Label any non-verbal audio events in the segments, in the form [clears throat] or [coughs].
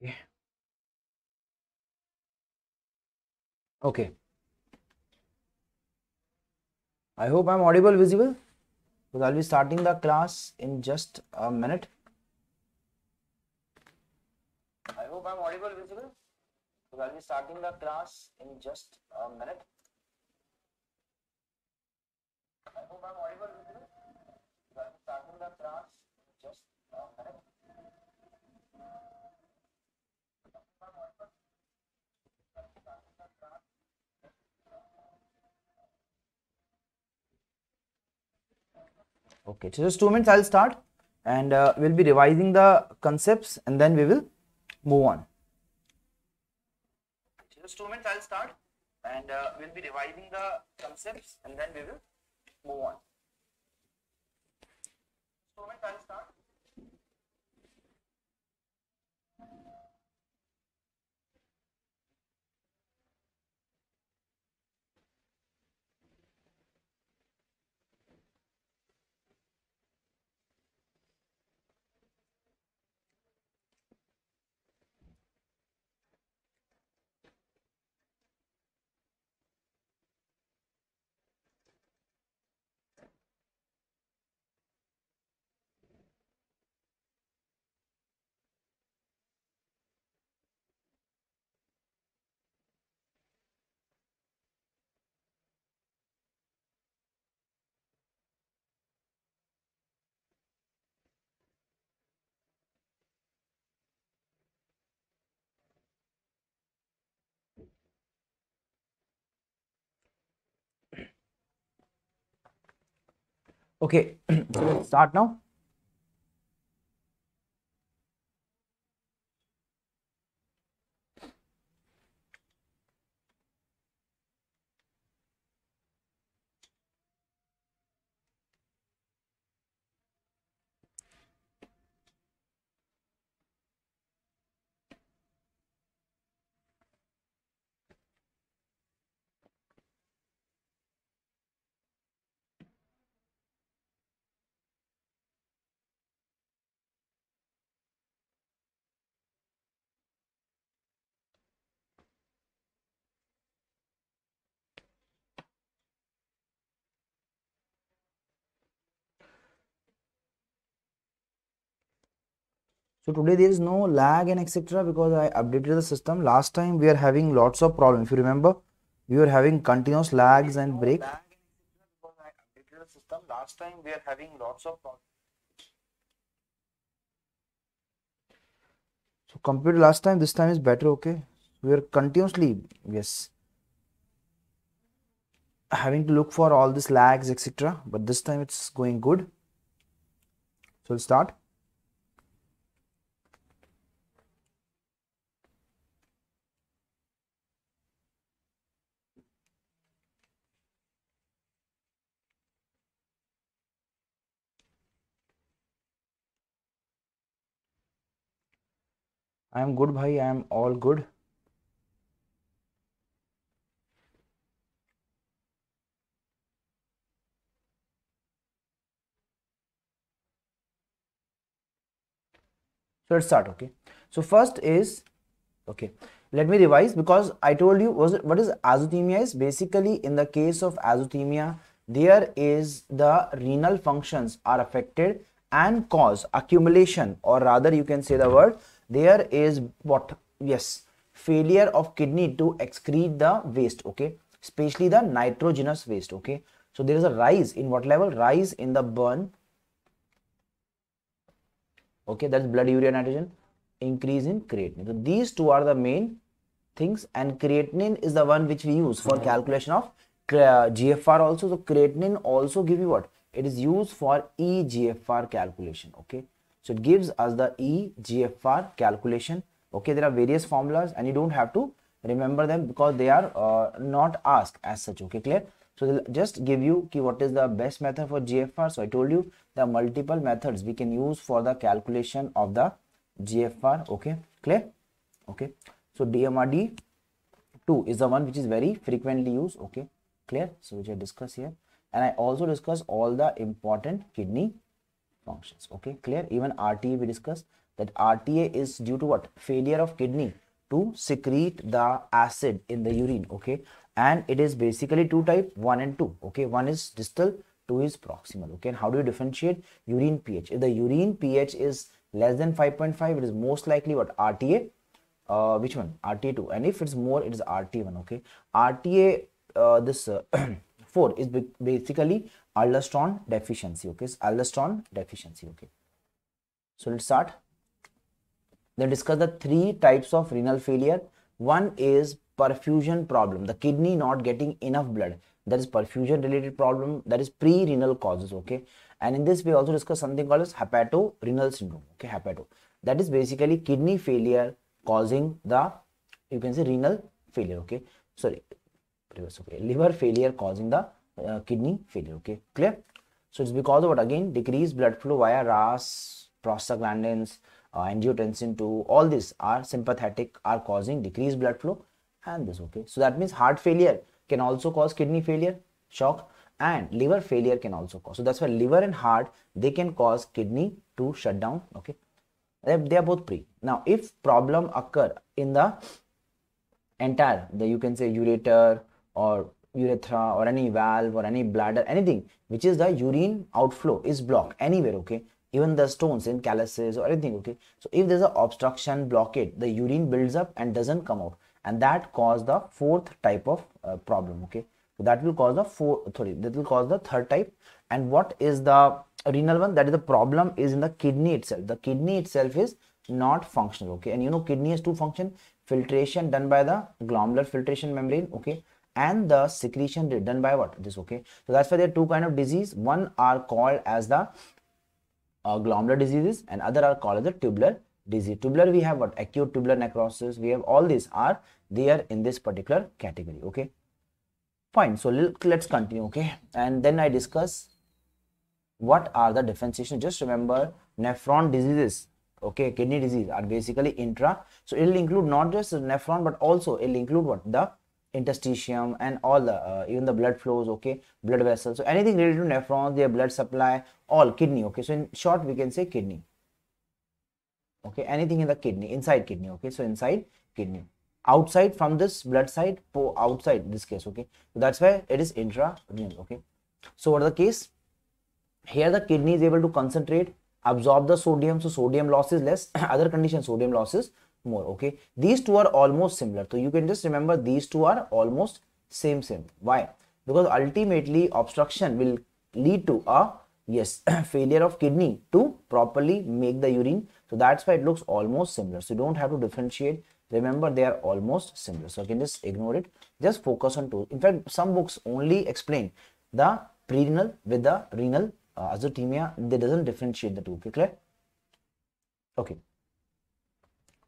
okay okay i hope i'm audible visible because i'll be starting the class in just a minute i hope i'm audible visible because i'll be starting the class in just a minute i hope i'm audible visible because i'll be starting the class in just a minute okay so just two minutes i'll start and uh, we'll be revising the concepts and then we will move on just two minutes i'll start and uh, we'll be revising the concepts and then we will move on Two minutes. i'll start Okay, [clears throat] so let's start now. so today there is no lag and etc because i updated the system last time we are having lots of problems. if you remember we were having continuous lags and no break lag and system. last time we are having lots of problems so computer last time this time is better okay we are continuously yes having to look for all these lags etc but this time it's going good so we'll start I am good, भाई I am all good. so let's start okay so first is okay let me revise because i told you was what is azothemia is basically in the case of azothemia there is the renal functions are affected and cause accumulation or rather you can say the word there is what yes failure of kidney to excrete the waste okay especially the nitrogenous waste okay so there is a rise in what level rise in the burn okay that's blood urea nitrogen increase in creatinine so these two are the main things and creatinine is the one which we use for calculation of uh, GFR also so creatinine also give you what it is used for eGFR calculation okay so it gives us the EGFR calculation. Okay, there are various formulas and you don't have to remember them because they are uh, not asked as such. Okay, clear? So they'll just give you ki what is the best method for GFR. So I told you the multiple methods we can use for the calculation of the GFR. Okay, clear? Okay. So DMRD 2 is the one which is very frequently used. Okay, clear? So which I discuss here. And I also discuss all the important kidney functions okay clear even rta we discussed that rta is due to what failure of kidney to secrete the acid in the urine okay and it is basically two type one and two okay one is distal two is proximal okay and how do you differentiate urine ph if the urine ph is less than 5.5 it is most likely what rta uh, which one RTA2 and if it's more it is RTA1 okay RTA uh, this uh, [clears throat] 4 is basically aldosterone deficiency okay so aldosterone deficiency okay so let's start they discuss the three types of renal failure one is perfusion problem the kidney not getting enough blood that is perfusion related problem that is pre-renal causes okay and in this we also discuss something called as hepato-renal syndrome okay hepato that is basically kidney failure causing the you can say renal failure okay sorry okay liver failure causing the uh, kidney failure okay clear so it's because of what again decreased blood flow via ras prostaglandins uh, angiotensin 2 all these are sympathetic are causing decreased blood flow and this okay so that means heart failure can also cause kidney failure shock and liver failure can also cause so that's why liver and heart they can cause kidney to shut down okay they are both pre now if problem occur in the entire the you can say ureter or urethra or any valve or any bladder, anything which is the urine outflow is blocked anywhere, okay? Even the stones in calluses or anything, okay? So if there's an obstruction, blockade, the urine builds up and doesn't come out. And that cause the fourth type of uh, problem, okay? So that will cause the four, sorry, that will cause the third type. And what is the renal one? That is the problem is in the kidney itself. The kidney itself is not functional, okay? And you know kidney has two function, filtration done by the glomerular filtration membrane, okay? and the secretion done by what this okay so that's why there are two kind of disease one are called as the uh, glomerular diseases and other are called as the tubular disease tubular we have what acute tubular necrosis we have all these are there in this particular category okay fine so let's continue okay and then i discuss what are the differentiation just remember nephron diseases okay kidney disease are basically intra so it'll include not just nephron but also it'll include what the interstitium and all the uh, even the blood flows okay blood vessels so anything related to nephrons their blood supply all kidney okay so in short we can say kidney okay anything in the kidney inside kidney okay so inside kidney outside from this blood side outside this case okay so that's why it is intrarenal okay so what are the case here the kidney is able to concentrate absorb the sodium so sodium loss is less [coughs] other condition sodium loss is more okay these two are almost similar so you can just remember these two are almost same same why because ultimately obstruction will lead to a yes [clears throat] failure of kidney to properly make the urine so that's why it looks almost similar so you don't have to differentiate remember they are almost similar so you can just ignore it just focus on two in fact some books only explain the prerenal with the renal uh, azotemia they doesn't differentiate the two okay clear okay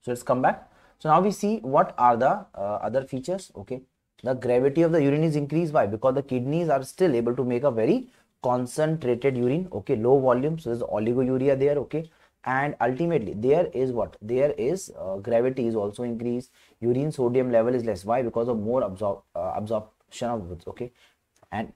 so let's come back. So now we see what are the uh, other features. Okay. The gravity of the urine is increased. Why? Because the kidneys are still able to make a very concentrated urine. Okay. Low volume. So there's oliguria there. Okay. And ultimately there is what? There is uh, gravity is also increased. Urine sodium level is less. Why? Because of more absorb, uh, absorption of Okay. And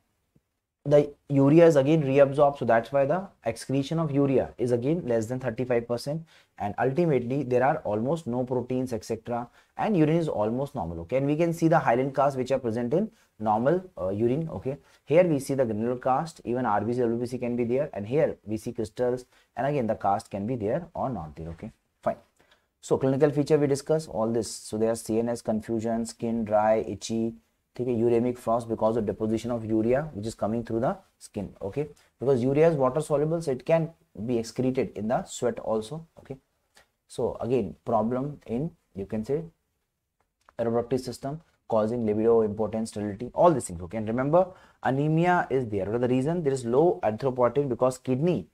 the urea is again reabsorbed so that's why the excretion of urea is again less than 35 percent and ultimately there are almost no proteins etc and urine is almost normal okay and we can see the hyaline cast which are present in normal uh, urine okay here we see the granular cast even rbc wbc can be there and here we see crystals and again the cast can be there or not there okay fine so clinical feature we discuss all this so there are cns confusion skin dry itchy Okay, uremic frost because of deposition of urea, which is coming through the skin. Okay, because urea is water soluble, so it can be excreted in the sweat also. Okay. So again, problem in you can say reproductive system causing libido, impotence, sterility, all these things. Okay, and remember anemia is there. What the reason? There is low erythropoietin because kidney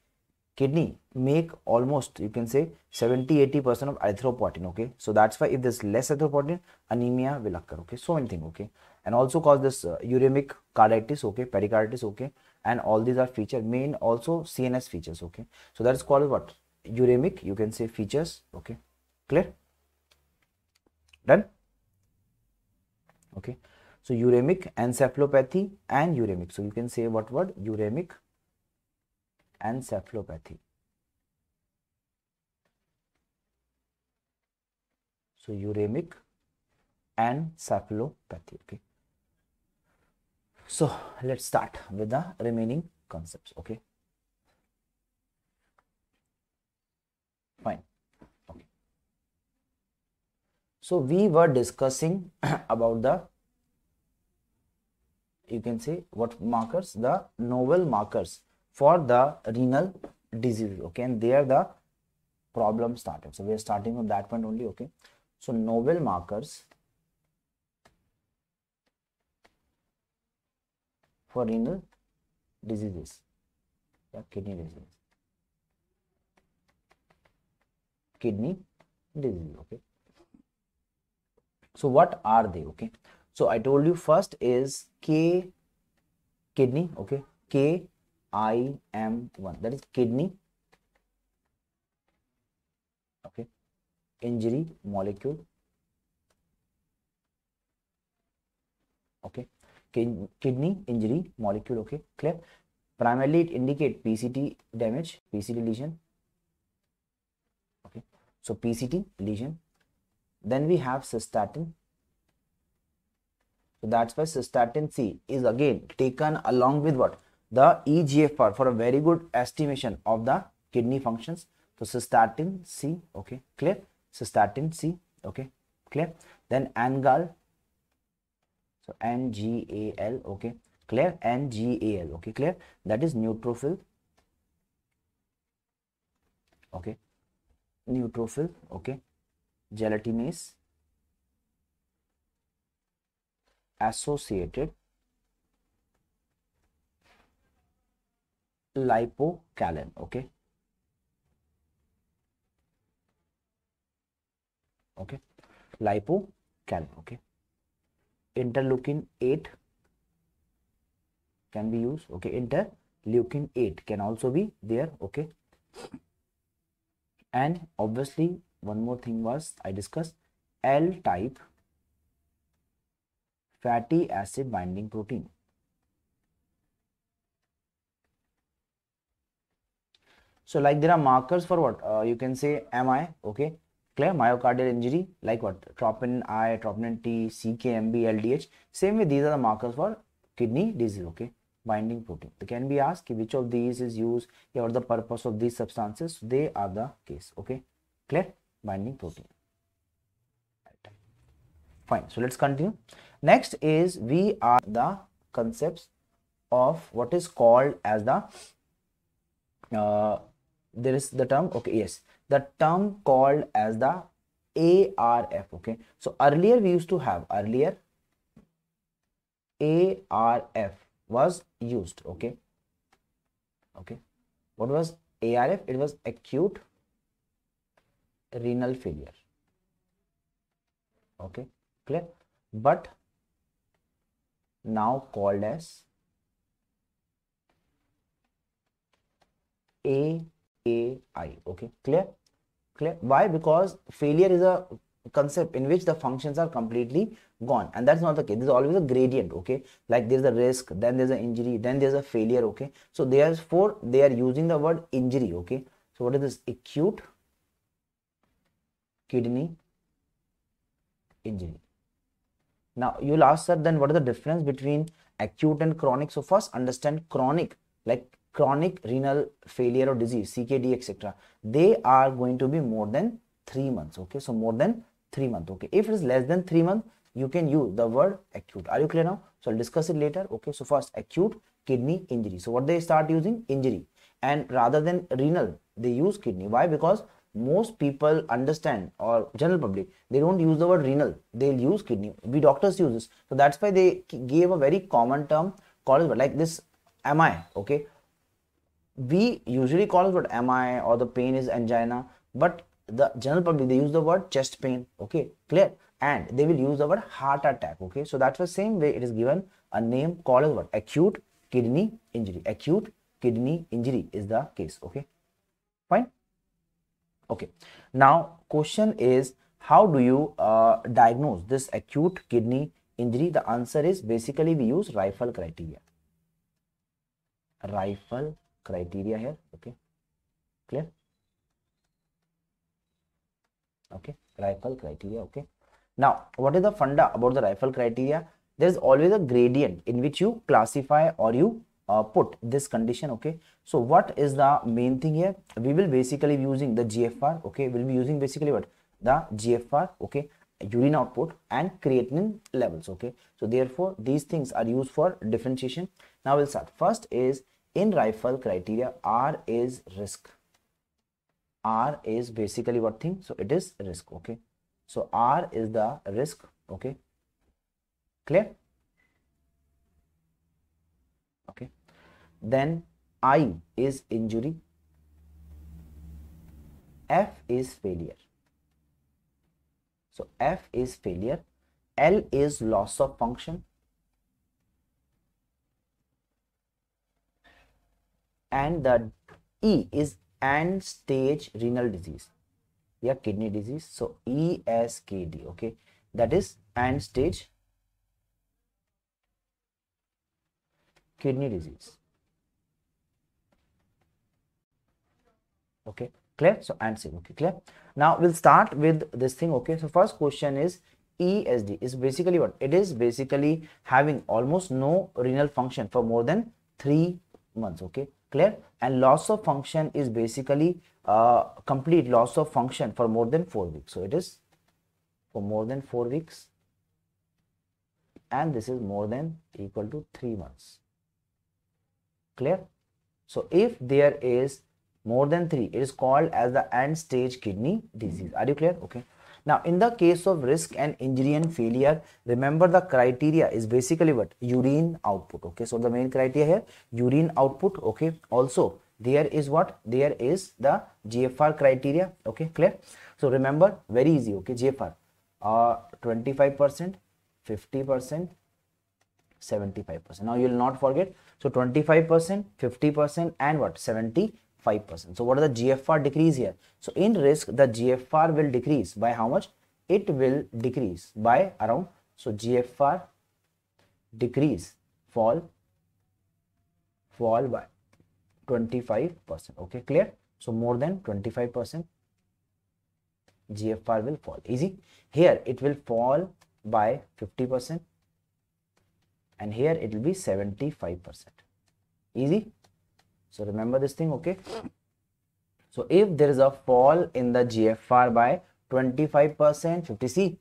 kidney make almost you can say 70-80% of erythropoietin. Okay, so that's why if there's less erythropoietin, anemia will occur. Okay, so many things. Okay, and also cause this uh, uremic carditis. Okay, pericarditis. Okay, and all these are feature main also CNS features. Okay, so that is called what Uremic, you can say features okay clear done okay so uremic encephalopathy and uremic so you can say what word uremic encephalopathy so uremic encephalopathy okay so let's start with the remaining concepts okay so we were discussing [clears throat] about the you can see what markers the novel markers for the renal disease okay and there the problem started so we are starting from that point only okay so novel markers for renal diseases yeah, kidney disease kidney disease okay so what are they okay so i told you first is k kidney okay k i m 1 that is kidney okay injury molecule okay kidney injury molecule okay clear primarily it indicate pct damage pct lesion okay so pct lesion then we have cystatin. So that's why cystatin C is again taken along with what? The EGFR for a very good estimation of the kidney functions. So cystatin C, okay, clear? Cystatin C, okay, clear? Then NGAL, so NGAL, okay, clear? NGAL, okay, clear? That is neutrophil, okay, neutrophil, okay, gelatinase associated lipocalin okay okay lipocalin okay interleukin 8 can be used okay interleukin 8 can also be there okay and obviously one more thing was I discussed L type fatty acid binding protein. So like there are markers for what uh, you can say MI, okay, clear myocardial injury like what troponin I, troponin T, CKMB, LDH. Same way these are the markers for kidney disease, okay, binding protein. They can be asked which of these is used or the purpose of these substances. They are the case, okay, clear binding protein fine so let's continue next is we are the concepts of what is called as the uh, there is the term okay yes the term called as the ARF okay so earlier we used to have earlier ARF was used okay okay what was ARF it was acute renal failure okay clear but now called as AAI okay clear clear why because failure is a concept in which the functions are completely gone and that's not the case there's always a gradient okay like there's a risk then there's an injury then there's a failure okay so therefore they are using the word injury okay so what is this acute kidney injury. Now you'll ask sir then what is the difference between acute and chronic? So first understand chronic like chronic renal failure or disease CKD etc. They are going to be more than 3 months okay. So more than 3 months okay. If it is less than 3 months you can use the word acute. Are you clear now? So I'll discuss it later okay. So first acute kidney injury. So what they start using injury and rather than renal they use kidney. Why? Because most people understand or general public they don't use the word renal they'll use kidney we doctors use this so that's why they gave a very common term called like this mi okay we usually call it what mi or the pain is angina but the general public they use the word chest pain okay clear and they will use the word heart attack okay so that's the same way it is given a name called what acute kidney injury acute kidney injury is the case okay fine okay now question is how do you uh, diagnose this acute kidney injury the answer is basically we use rifle criteria rifle criteria here okay clear okay rifle criteria okay now what is the funda about the rifle criteria there is always a gradient in which you classify or you uh, put this condition okay so what is the main thing here we will basically be using the gfr okay we'll be using basically what the gfr okay urine output and creatinine levels okay so therefore these things are used for differentiation now we'll start first is in rifle criteria r is risk r is basically what thing so it is risk okay so r is the risk okay clear Then I is injury, F is failure. So F is failure, L is loss of function, and the E is end stage renal disease yeah kidney disease so ESKD okay that is end stage kidney disease okay clear so answer okay clear now we'll start with this thing okay so first question is ESD is basically what it is basically having almost no renal function for more than three months okay clear and loss of function is basically uh, complete loss of function for more than four weeks so it is for more than four weeks and this is more than equal to three months clear so if there is more than 3 it is called as the end stage kidney disease are you clear okay now in the case of risk and injury and failure remember the criteria is basically what urine output okay so the main criteria here urine output okay also there is what there is the gfr criteria okay clear so remember very easy okay gfr uh 25 percent 50 percent 75 percent now you will not forget so 25 percent 50 percent and what 70 5%. So what are the GFR decrease here? So in risk, the GFR will decrease by how much? It will decrease by around, so GFR decrease fall, fall by 25%. Okay, clear? So more than 25% GFR will fall. Easy. Here it will fall by 50% and here it will be 75%. Easy. So remember this thing, okay? So if there is a fall in the GFR by 25%, 50 C,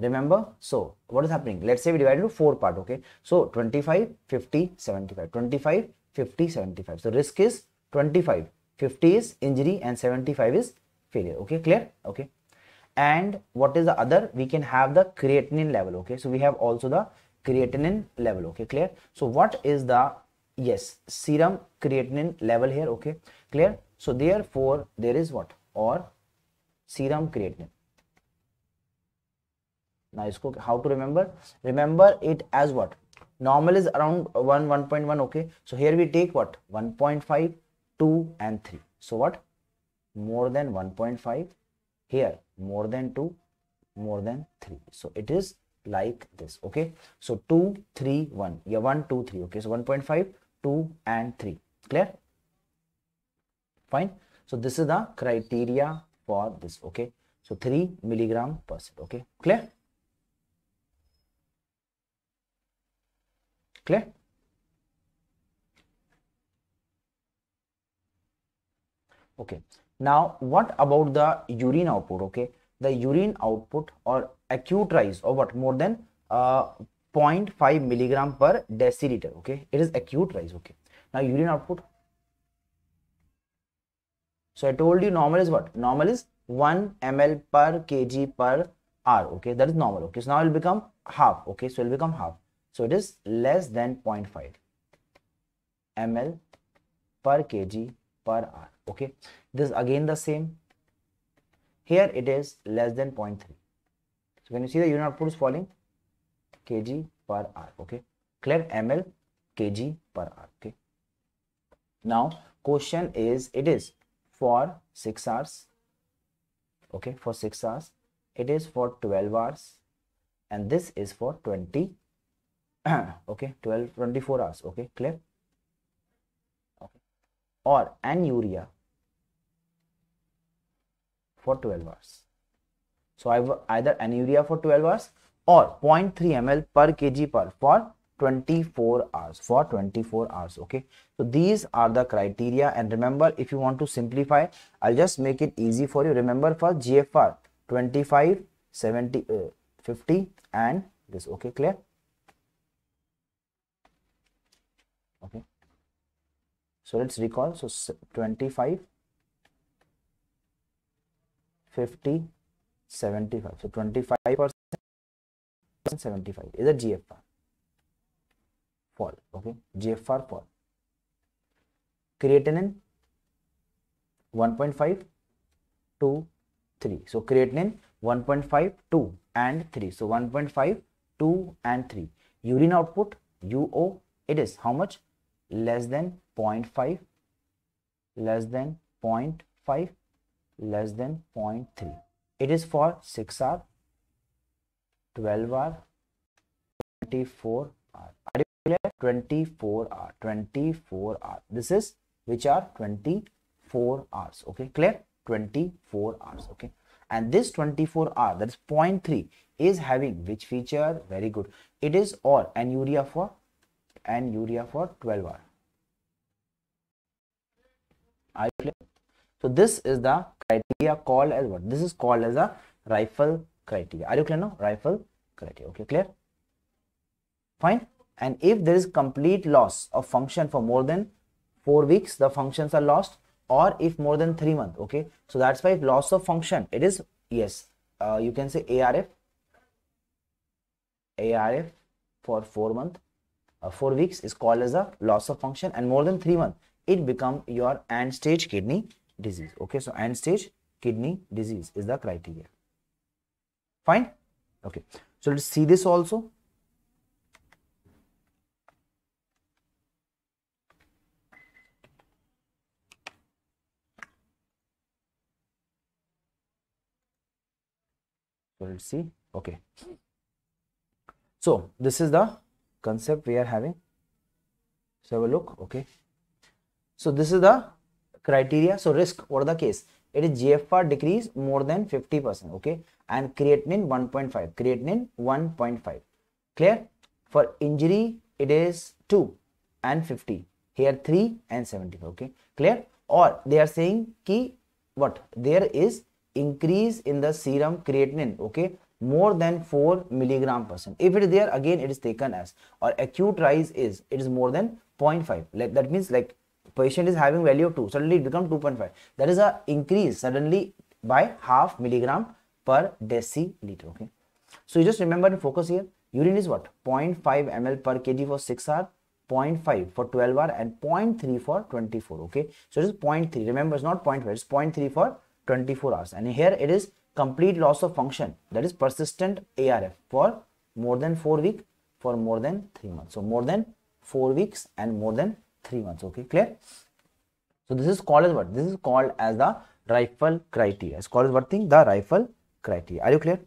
remember? So what is happening? Let's say we divide into four part, okay? So 25, 50, 75, 25, 50, 75. So risk is 25, 50 is injury and 75 is failure, okay? Clear? Okay. And what is the other? We can have the creatinine level, okay? So we have also the creatinine level, okay? Clear? So what is the yes serum creatinine level here okay clear so therefore there is what or serum creatinine now isko how to remember remember it as what normal is around 1 1.1 okay so here we take what 1.5 2 and 3 so what more than 1.5 here more than 2 more than 3 so it is like this okay so 2 3 1 yeah 1 2 3 okay so 1.5 2 and 3 clear fine so this is the criteria for this okay so 3 milligram per cent okay clear clear okay now what about the urine output okay the urine output or acute rise or what more than uh, 0.5 milligram per deciliter. Okay, it is acute rise. Okay, now urine output. So I told you normal is what? Normal is 1 ml per kg per hour. Okay, that is normal. Okay, so now it will become half. Okay, so it will become half. So it is less than 0.5 ml per kg per hour. Okay, this again the same. Here it is less than 0.3. So when you see the urine output is falling, kg per hour. Okay, clear ml kg per hour. Okay. Now question is it is for six hours. Okay, for six hours. It is for 12 hours and this is for 20 [clears throat] okay 12 24 hours okay clear okay or anuria for 12 hours so i either anuria for 12 hours or 0.3 ml per kg per for 24 hours for 24 hours okay so these are the criteria and remember if you want to simplify i'll just make it easy for you remember for gfr 25 70 uh, 50 and this okay clear okay so let's recall so 25 50 75 so 25 percent 75 is a GFR fall. Okay, GFR fall. Creatinine 1.5 to 3. So creatinine 1.5, 2 and 3. So 1.5, 2 and 3. Urine output UO it is how much? Less than 0.5, less than 0.5, less than 0.3. It is for 6 hour 12 hour 24 hour are you clear 24 hour 24 hour this is which are 24 hours okay clear 24 hours okay and this 24 hour that is 0.3 is having which feature very good it is all and urea for and urea for 12 hour are you clear so this is the criteria called as what this is called as a rifle criteria. Are you clear now? Rifle criteria. Okay, clear? Fine. And if there is complete loss of function for more than 4 weeks, the functions are lost or if more than 3 months. Okay. So that's why loss of function, it is, yes, uh, you can say ARF. ARF for 4 month, uh, 4 weeks is called as a loss of function and more than 3 months, it become your end stage kidney disease. Okay. So end stage kidney disease is the criteria fine okay so let's see this also so let's see okay so this is the concept we are having so have a look okay so this is the criteria so risk or the case it is gfr decrease more than 50 percent okay and creatinine 1.5 creatinine 1.5 clear for injury it is 2 and 50 here 3 and 75 okay clear or they are saying key what there is increase in the serum creatinine okay more than 4 milligram percent if it is there again it is taken as or acute rise is it is more than 0.5 like that means like patient is having value of 2 suddenly it becomes 2.5 that is a increase suddenly by half milligram per deciliter. Okay. So you just remember and focus here. Urine is what? 0.5 ml per kg for 6 hour, 0.5 for 12 hour and 0.3 for 24. Okay. So it is 0.3. Remember it's not 0.5, it's 0.3 for 24 hours. And here it is complete loss of function that is persistent ARF for more than 4 week for more than 3 months. So more than 4 weeks and more than 3 months. Okay. Clear? So this is called as what? This is called as the rifle criteria. It's called as what thing? The rifle criteria are you clear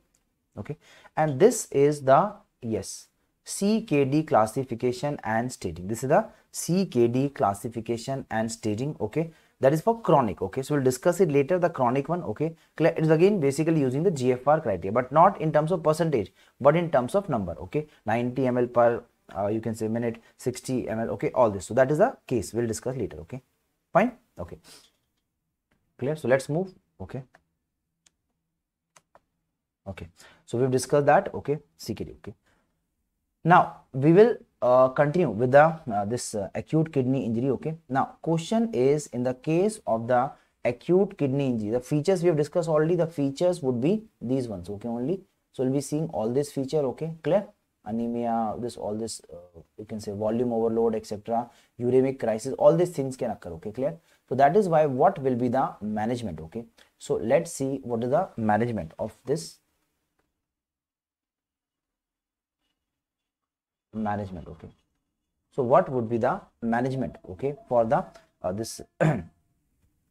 okay and this is the yes CKD classification and staging this is the CKD classification and staging okay that is for chronic okay so we'll discuss it later the chronic one okay it's again basically using the GFR criteria but not in terms of percentage but in terms of number okay 90 ml per uh, you can say minute 60 ml okay all this so that is the case we'll discuss later okay fine okay clear so let's move okay okay so we've discussed that okay ckd okay now we will uh, continue with the uh, this uh, acute kidney injury okay now question is in the case of the acute kidney injury the features we have discussed already the features would be these ones okay only so we'll be seeing all this feature okay clear anemia this all this uh, you can say volume overload etc uremic crisis all these things can occur okay clear so that is why what will be the management okay so let's see what is the management of this management okay so what would be the management okay for the uh, this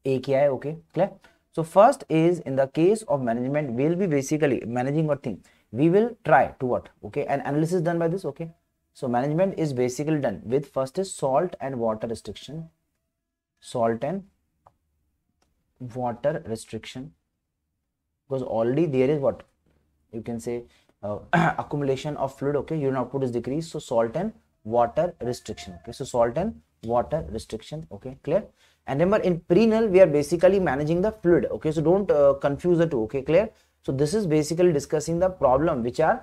AKI [clears throat] okay clear so first is in the case of management we'll be basically managing what thing we will try to what okay and analysis done by this okay so management is basically done with first is salt and water restriction salt and water restriction because already there is what you can say uh, accumulation of fluid okay urine output is decreased so salt and water restriction okay so salt and water restriction okay clear and remember in prenal we are basically managing the fluid okay so don't uh, confuse the two okay clear so this is basically discussing the problem which are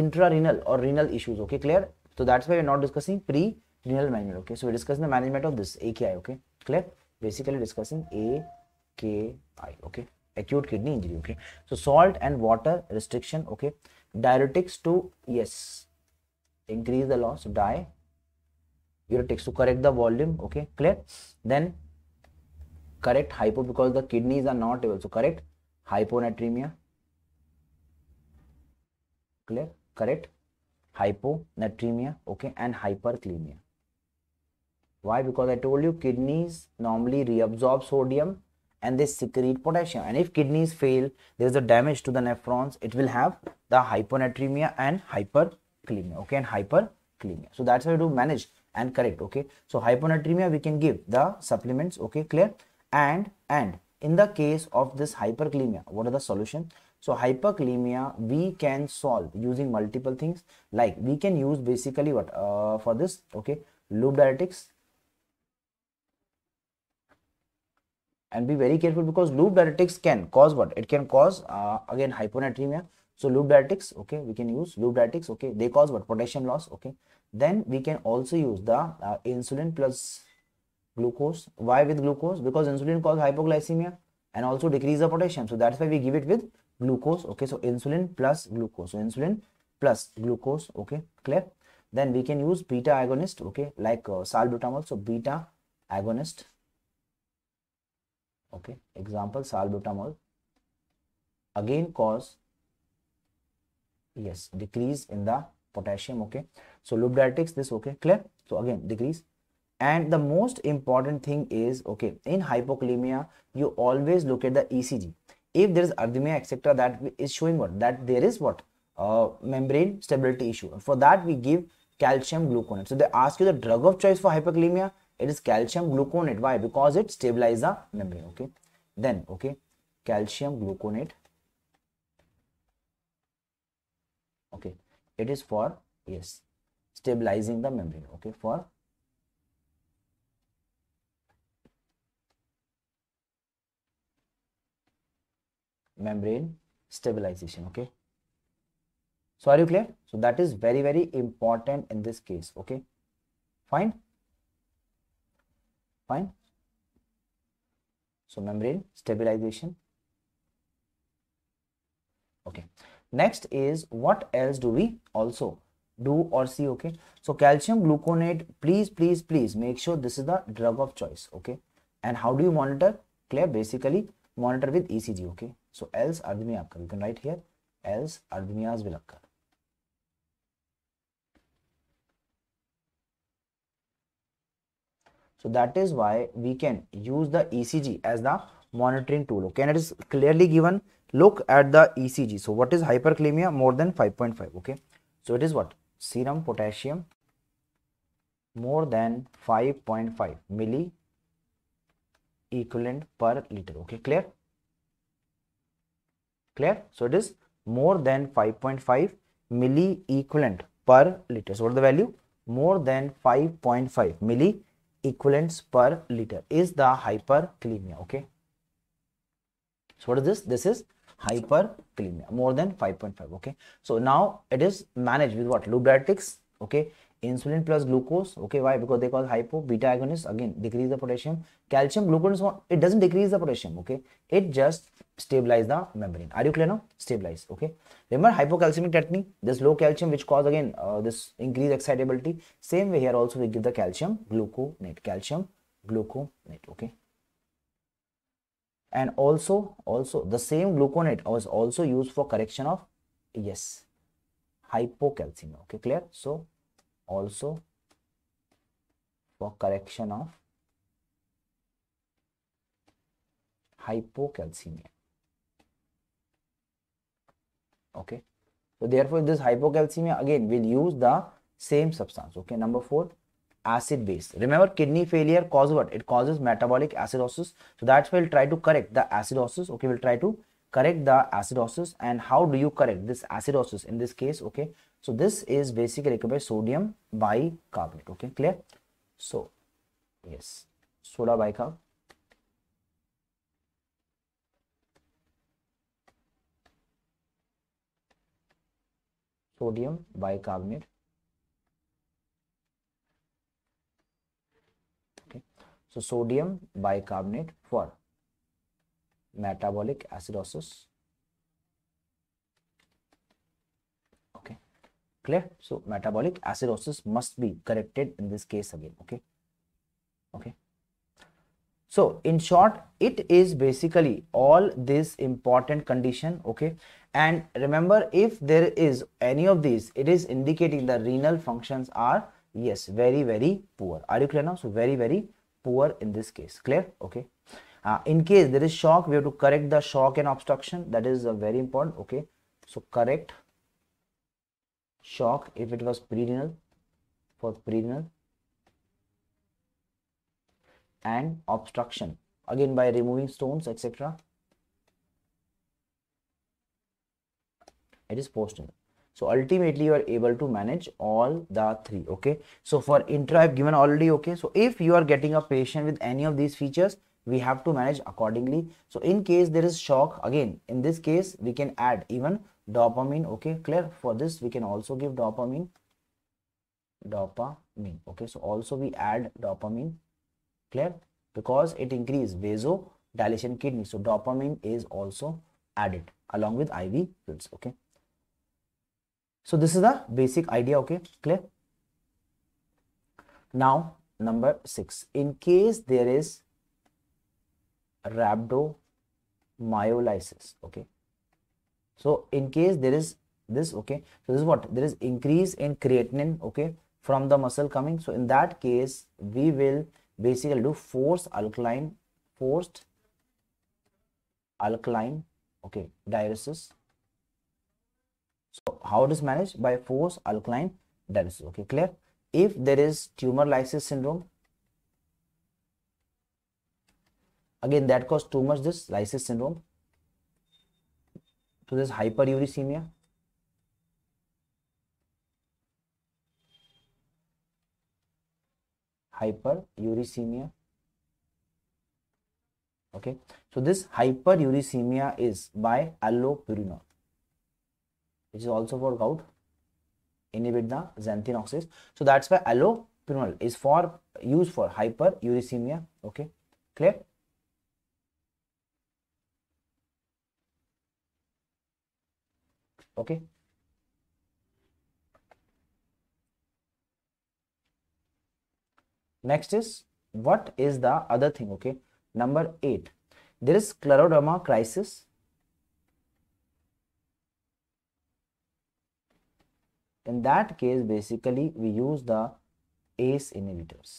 intrarenal or renal issues okay clear so that's why we're not discussing pre renal management okay so we're discussing the management of this aki okay clear basically discussing aki okay acute kidney injury okay so salt and water restriction okay diuretics to yes increase the loss diuretics to correct the volume okay clear then correct hypo because the kidneys are not able to correct hyponatremia clear correct hyponatremia okay and hyperkalemia why because i told you kidneys normally reabsorb sodium and they secrete potassium and if kidneys fail there is a damage to the nephrons it will have the hyponatremia and hyperkalemia okay and hyperkalemia so that's how do manage and correct okay so hyponatremia we can give the supplements okay clear and and in the case of this hyperkalemia what are the solution so hyperkalemia we can solve using multiple things like we can use basically what uh, for this okay loop diuretics and be very careful because loop diuretics can cause what it can cause uh, again hyponatremia so loop diuretics okay we can use loop diuretics okay they cause what potassium loss okay then we can also use the uh, insulin plus glucose why with glucose because insulin cause hypoglycemia and also decrease the potassium so that's why we give it with glucose okay so insulin plus glucose so insulin plus glucose okay clear then we can use beta agonist okay like uh, salbutamol so beta agonist okay example salbutamol again cause yes decrease in the potassium okay so loop diuretics. this okay clear so again decrease and the most important thing is okay in hypokalemia you always look at the ecg if there is arrhythmia etc that is showing what that there is what uh, membrane stability issue for that we give calcium gluconate so they ask you the drug of choice for hypokalemia it is calcium gluconate why because it stabilizes the membrane okay then okay calcium gluconate okay it is for yes stabilizing the membrane okay for membrane stabilization okay so are you clear so that is very very important in this case okay fine fine so membrane stabilization okay next is what else do we also do or see okay so calcium gluconate please please please make sure this is the drug of choice okay and how do you monitor clear basically monitor with ecg okay so else arrhythmia you can write here else arrhythmias will occur So that is why we can use the ECG as the monitoring tool. Okay, and it is clearly given. Look at the ECG. So what is hyperkalemia? More than 5.5. Okay, so it is what serum potassium more than 5.5 milli equivalent per liter. Okay, clear? Clear? So it is more than 5.5 milli equivalent per liter. So the value? More than 5.5 milli equivalents per liter is the hyperkalemia okay so what is this this is hyperkalemia more than 5.5 okay so now it is managed with what Lubratics okay insulin plus glucose okay why because they cause hypo beta agonist again decrease the potassium calcium glucose it doesn't decrease the potassium okay it just stabilize the membrane are you clear now stabilize okay remember hypocalcemic tetany this low calcium which cause again uh, this increased excitability same way here also we give the calcium gluconate calcium gluconate okay and also also the same gluconate was also used for correction of yes hypocalcemia okay clear so also for correction of hypocalcemia okay so therefore this hypocalcemia again will use the same substance okay number 4 acid base remember kidney failure causes what it causes metabolic acidosis so that's why we'll try to correct the acidosis okay we'll try to correct the acidosis and how do you correct this acidosis in this case okay so this is basically recovered by sodium bicarbonate okay clear so yes soda bicarb sodium bicarbonate okay so sodium bicarbonate for metabolic acidosis. Okay, clear? So metabolic acidosis must be corrected in this case again. Okay, okay. So in short, it is basically all this important condition. Okay, and remember, if there is any of these, it is indicating the renal functions are yes very very poor. Are you clear now? So very very poor in this case. Clear? Okay. Uh, in case there is shock, we have to correct the shock and obstruction. That is uh, very important. Okay. So correct shock if it was perineal for perineal and obstruction again by removing stones etc it is postnatal so ultimately you are able to manage all the three okay so for intra i've given already okay so if you are getting a patient with any of these features we have to manage accordingly so in case there is shock again in this case we can add even dopamine okay clear for this we can also give dopamine dopamine okay so also we add dopamine clear because it increase vasodilation kidney so dopamine is also added along with iv pills okay so this is the basic idea okay clear now number 6 in case there is rhabdomyolysis okay so in case there is this okay so this is what there is increase in creatinine okay from the muscle coming so in that case we will basically do force alkaline forced alkaline okay diuresis so how it is managed by force alkaline diuresis okay clear if there is tumor lysis syndrome again that caused too much this lysis syndrome so this hyperuricemia hyperuricemia okay so this hyperuricemia is by allopurinol which is also for gout inhibit the xanthine oxidase so that's why allopurinol is for used for hyperuricemia okay clear okay next is what is the other thing okay number 8 there is scleroderma crisis in that case basically we use the ACE inhibitors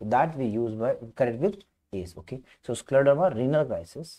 so that we use by correct with ACE okay so scleroderma renal crisis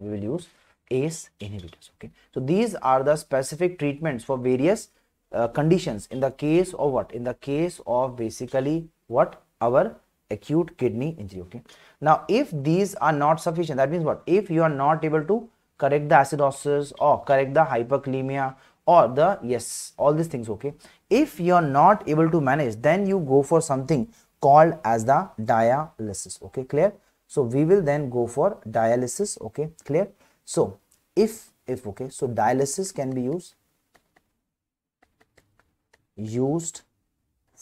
we will use ACE inhibitors. Okay, so these are the specific treatments for various uh, conditions in the case of what? In the case of basically what? Our acute kidney injury. Okay, now if these are not sufficient, that means what? If you are not able to correct the acidosis or correct the hyperkalemia or the yes, all these things. Okay, if you are not able to manage, then you go for something called as the dialysis. Okay, clear? So we will then go for dialysis. Okay, clear? So if if okay so dialysis can be used used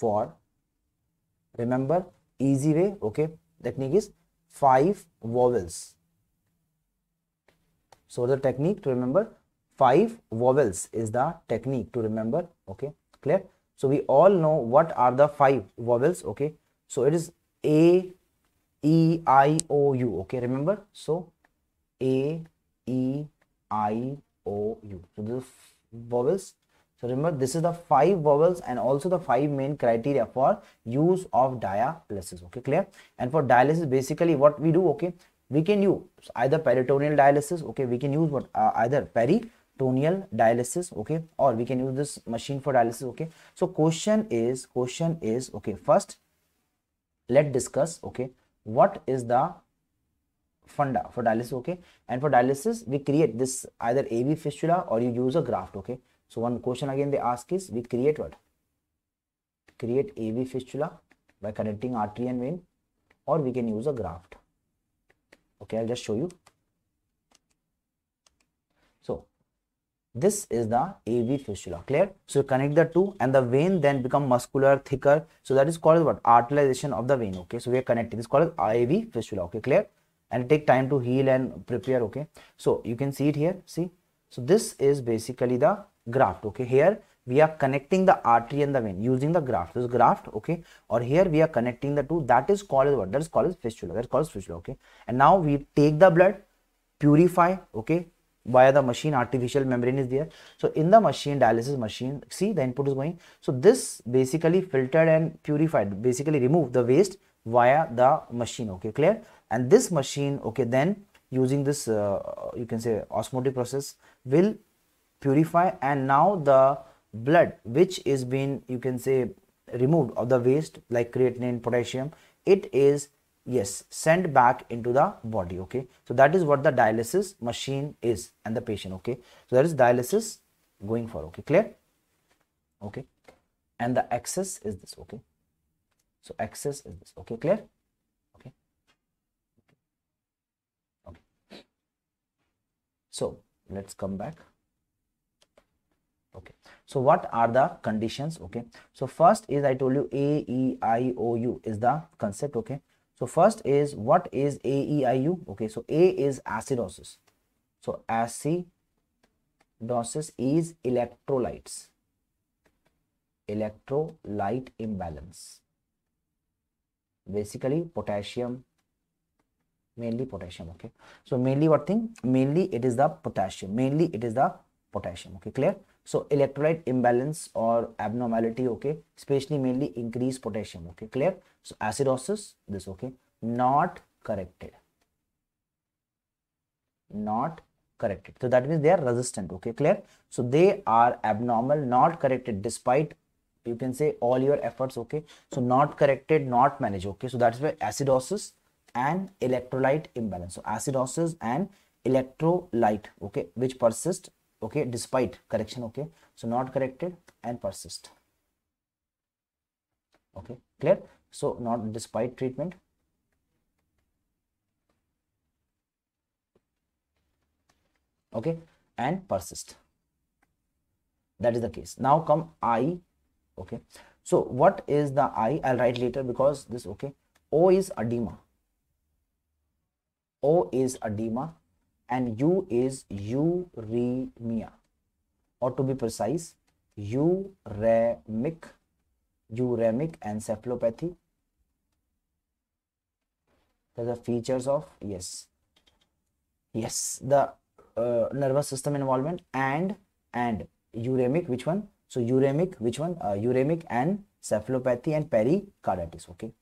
for remember easy way okay technique is five vowels so the technique to remember five vowels is the technique to remember okay clear so we all know what are the five vowels okay so it is a e i o u okay remember so a e I, O, U. So this is vowels. So remember this is the five vowels and also the five main criteria for use of dialysis. Okay, clear? And for dialysis, basically what we do, okay, we can use either peritoneal dialysis, okay, we can use what uh, either peritoneal dialysis, okay, or we can use this machine for dialysis, okay. So question is, question is, okay, first let discuss, okay, what is the funda for dialysis, okay? And for dialysis, we create this either AV fistula or you use a graft, okay? So one question again they ask is, we create what? Create AV fistula by connecting artery and vein or we can use a graft. Okay, I'll just show you. So this is the AV fistula, clear? So you connect the two and the vein then become muscular, thicker. So that is called what? Arterialization of the vein, okay? So we are connecting, it's called AV fistula, okay, clear? and take time to heal and prepare okay so you can see it here see so this is basically the graft okay here we are connecting the artery and the vein using the graft this graft okay or here we are connecting the two that is called what that is called as fistula that is called fistula okay and now we take the blood purify okay via the machine artificial membrane is there so in the machine dialysis machine see the input is going so this basically filtered and purified basically remove the waste via the machine okay clear and this machine okay then using this uh, you can say osmotic process will purify and now the blood which is being you can say removed of the waste like creatinine potassium it is yes sent back into the body okay so that is what the dialysis machine is and the patient okay so that is dialysis going for okay clear okay and the access is this okay so access is this okay clear so let's come back okay so what are the conditions okay so first is i told you a e i o u is the concept okay so first is what is a e i u okay so a is acidosis so acidosis is electrolytes electrolyte imbalance basically potassium mainly potassium okay so mainly what thing mainly it is the potassium mainly it is the potassium okay clear so electrolyte imbalance or abnormality okay especially mainly increased potassium okay clear so acidosis this okay not corrected not corrected so that means they are resistant okay clear so they are abnormal not corrected despite you can say all your efforts okay so not corrected not managed okay so that's why acidosis and electrolyte imbalance so acidosis and electrolyte okay which persist okay despite correction okay so not corrected and persist okay clear so not despite treatment okay and persist that is the case now come i okay so what is the i i'll write later because this okay o is edema O is edema and U is uremia or to be precise uremic uremic encephalopathy those are features of yes yes the uh, nervous system involvement and and uremic which one so uremic which one uh, uremic and cephalopathy and pericarditis okay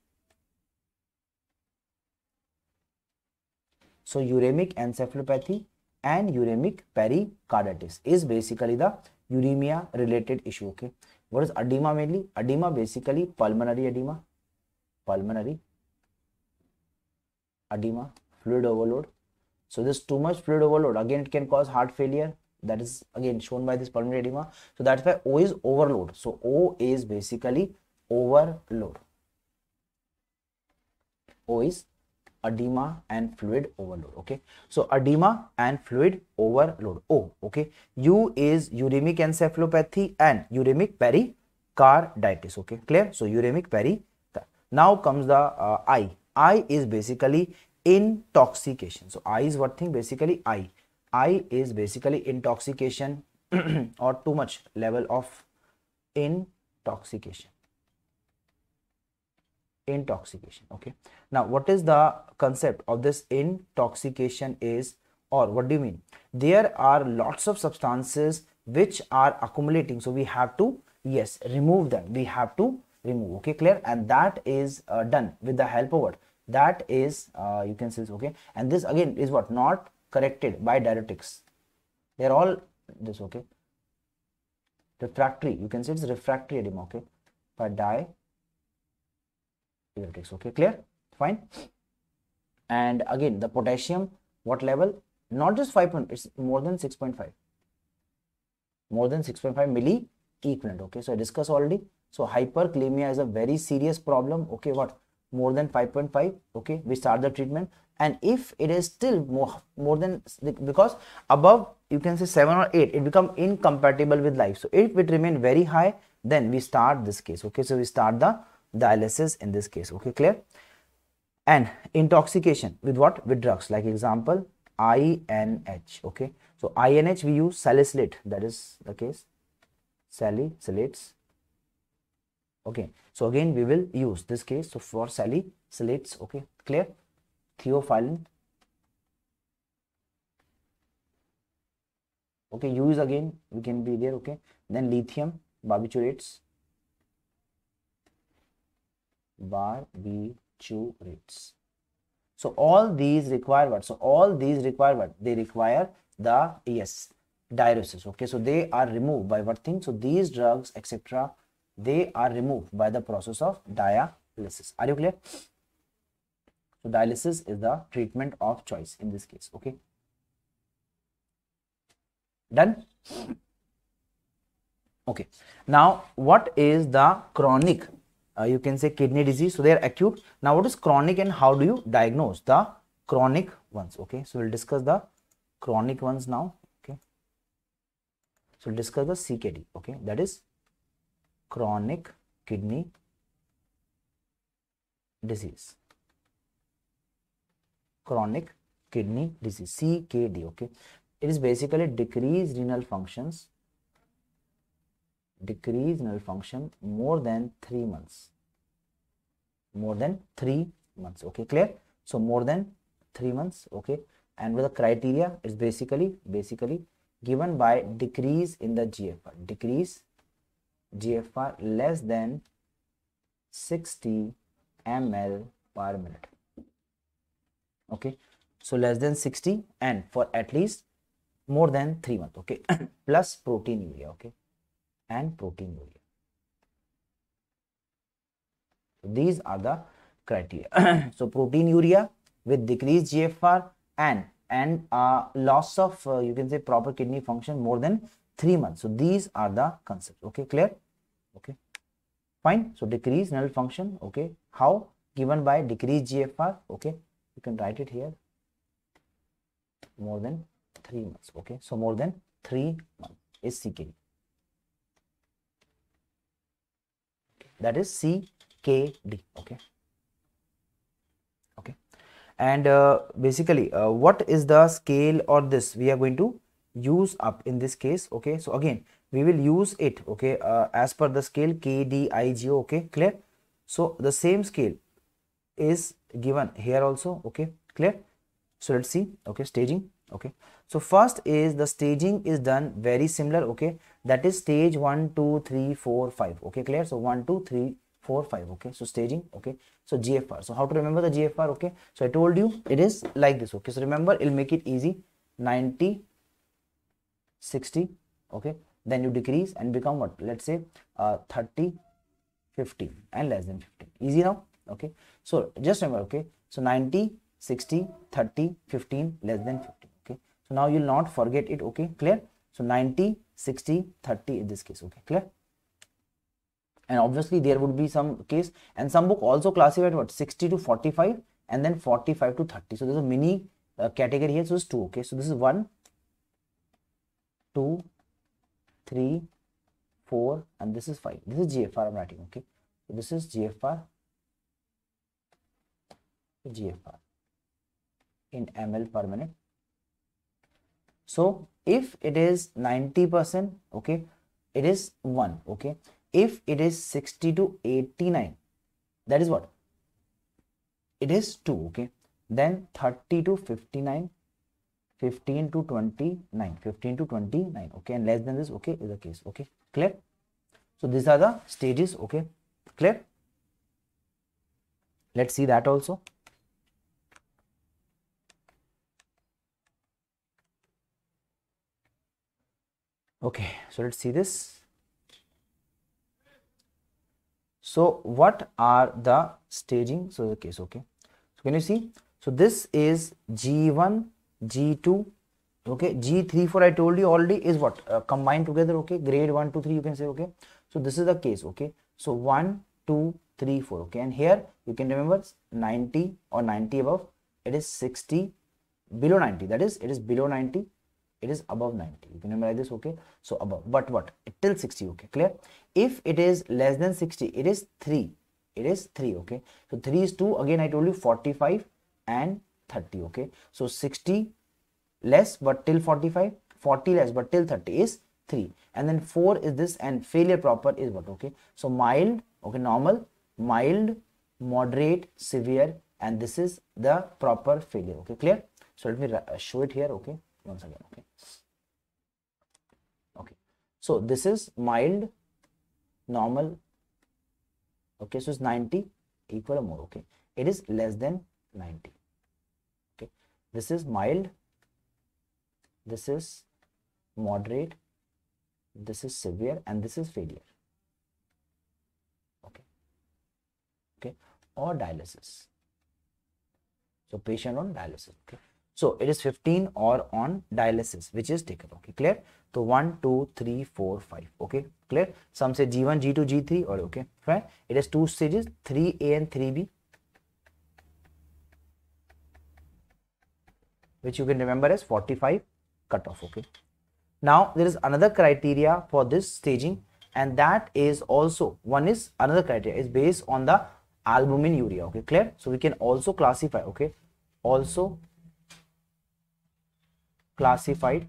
So uremic encephalopathy and uremic pericarditis is basically the uremia related issue. Okay. What is edema mainly? Edema basically pulmonary edema, pulmonary edema, fluid overload. So this too much fluid overload again it can cause heart failure that is again shown by this pulmonary edema. So that's why O is overload. So O is basically overload. O is edema and fluid overload okay so edema and fluid overload o okay u is uremic encephalopathy and uremic pericarditis okay clear so uremic peri now comes the uh, i i is basically intoxication so i is what thing basically i i is basically intoxication [clears throat] or too much level of intoxication intoxication okay now what is the concept of this intoxication is or what do you mean there are lots of substances which are accumulating so we have to yes remove them we have to remove okay clear and that is uh, done with the help of what that is uh, you can say okay and this again is what not corrected by diuretics they're all this okay refractory you can say it's refractory edema okay but die piezoelectrics okay clear fine and again the potassium what level not just 5 point it's more than 6.5 more than 6.5 milli equivalent okay so i discussed already so hyperkalemia is a very serious problem okay what more than 5.5 okay we start the treatment and if it is still more more than because above you can say 7 or 8 it become incompatible with life so if it remain very high then we start this case okay so we start the dialysis in this case okay clear and intoxication with what with drugs like example INH okay so INH we use salicylate that is the case salicylates okay so again we will use this case so for salicylates okay clear theophylline okay use again we can be there okay then lithium barbiturates B two rates. So all these require what? So all these require what? They require the yes diuresis. Okay, so they are removed by what thing? So these drugs, etc., they are removed by the process of dialysis. Are you clear? So dialysis is the treatment of choice in this case. Okay. Done. Okay. Now, what is the chronic uh, you can say kidney disease so they are acute now what is chronic and how do you diagnose the chronic ones okay so we'll discuss the chronic ones now okay so we'll discuss the ckd okay that is chronic kidney disease chronic kidney disease ckd okay it is basically decreased renal functions decrease null function more than 3 months more than 3 months okay clear so more than 3 months okay and with the criteria is basically basically given by decrease in the gfr decrease gfr less than 60 ml per minute okay so less than 60 and for at least more than 3 months okay [coughs] plus proteinuria okay and proteinuria. these are the criteria. [clears throat] so proteinuria with decreased GFR and and uh, loss of uh, you can say proper kidney function more than three months. So these are the concepts. Okay, clear? Okay, fine. So decreased renal function. Okay, how given by decreased GFR. Okay, you can write it here. More than three months. Okay, so more than three months is CKD. that is CKD. Okay. Okay. And uh, basically, uh, what is the scale or this we are going to use up in this case? Okay. So again, we will use it. Okay. Uh, as per the scale KDIGO. Okay. Clear. So the same scale is given here also. Okay. Clear. So let's see. Okay. Staging. Okay. So first is the staging is done very similar. Okay that is stage 1 2 3 4 5 okay clear so 1 2 3 4 5 okay so staging okay so gfr so how to remember the gfr okay so i told you it is like this okay so remember it'll make it easy 90 60 okay then you decrease and become what let's say uh, 30 15 and less than fifteen. easy now okay so just remember okay so 90 60 30 15 less than fifteen. okay so now you'll not forget it okay clear so 90 60 30 in this case okay clear and obviously there would be some case and some book also classified what 60 to 45 and then 45 to 30 so there's a mini uh, category here so it's two okay so this is one two three four and this is five this is gfr i'm writing okay so this is gfr gfr in ml per minute so if it is 90%, okay, it is 1, okay. If it is 60 to 89, that is what? It is 2, okay. Then 30 to 59, 15 to 29, 15 to 29, okay. And less than this, okay, is the case, okay. Clear? So these are the stages, okay. Clear? Let's see that also. Okay, so let's see this. So what are the staging? So the case, okay. So can you see? So this is G1, G2, okay. G3 for I told you already is what? Uh, combined together, okay. Grade 1, 2, 3 you can say, okay. So this is the case, okay. So 1, 2, 3, 4, okay. And here you can remember 90 or 90 above, it is 60 below 90. That is, it is below 90 it is above 90 you can memorize this okay so above but what till 60 okay clear if it is less than 60 it is 3 it is 3 okay so 3 is 2 again i told you 45 and 30 okay so 60 less but till 45 40 less but till 30 is 3 and then 4 is this and failure proper is what okay so mild okay normal mild moderate severe and this is the proper failure okay clear so let me show it here okay once again okay okay so this is mild normal okay so it's 90 equal or more okay it is less than 90 okay this is mild this is moderate this is severe and this is failure okay okay or dialysis so patient on dialysis okay so it is 15 or on dialysis, which is taken. Okay, clear? So 1, 2, 3, 4, 5. Okay, clear? Some say G1, G2, G3 or okay, fine. It two stages, 3A and 3B. Which you can remember as 45 cutoff. Okay. Now there is another criteria for this staging, and that is also one is another criteria is based on the albumin urea. Okay, clear? So we can also classify, okay, also classified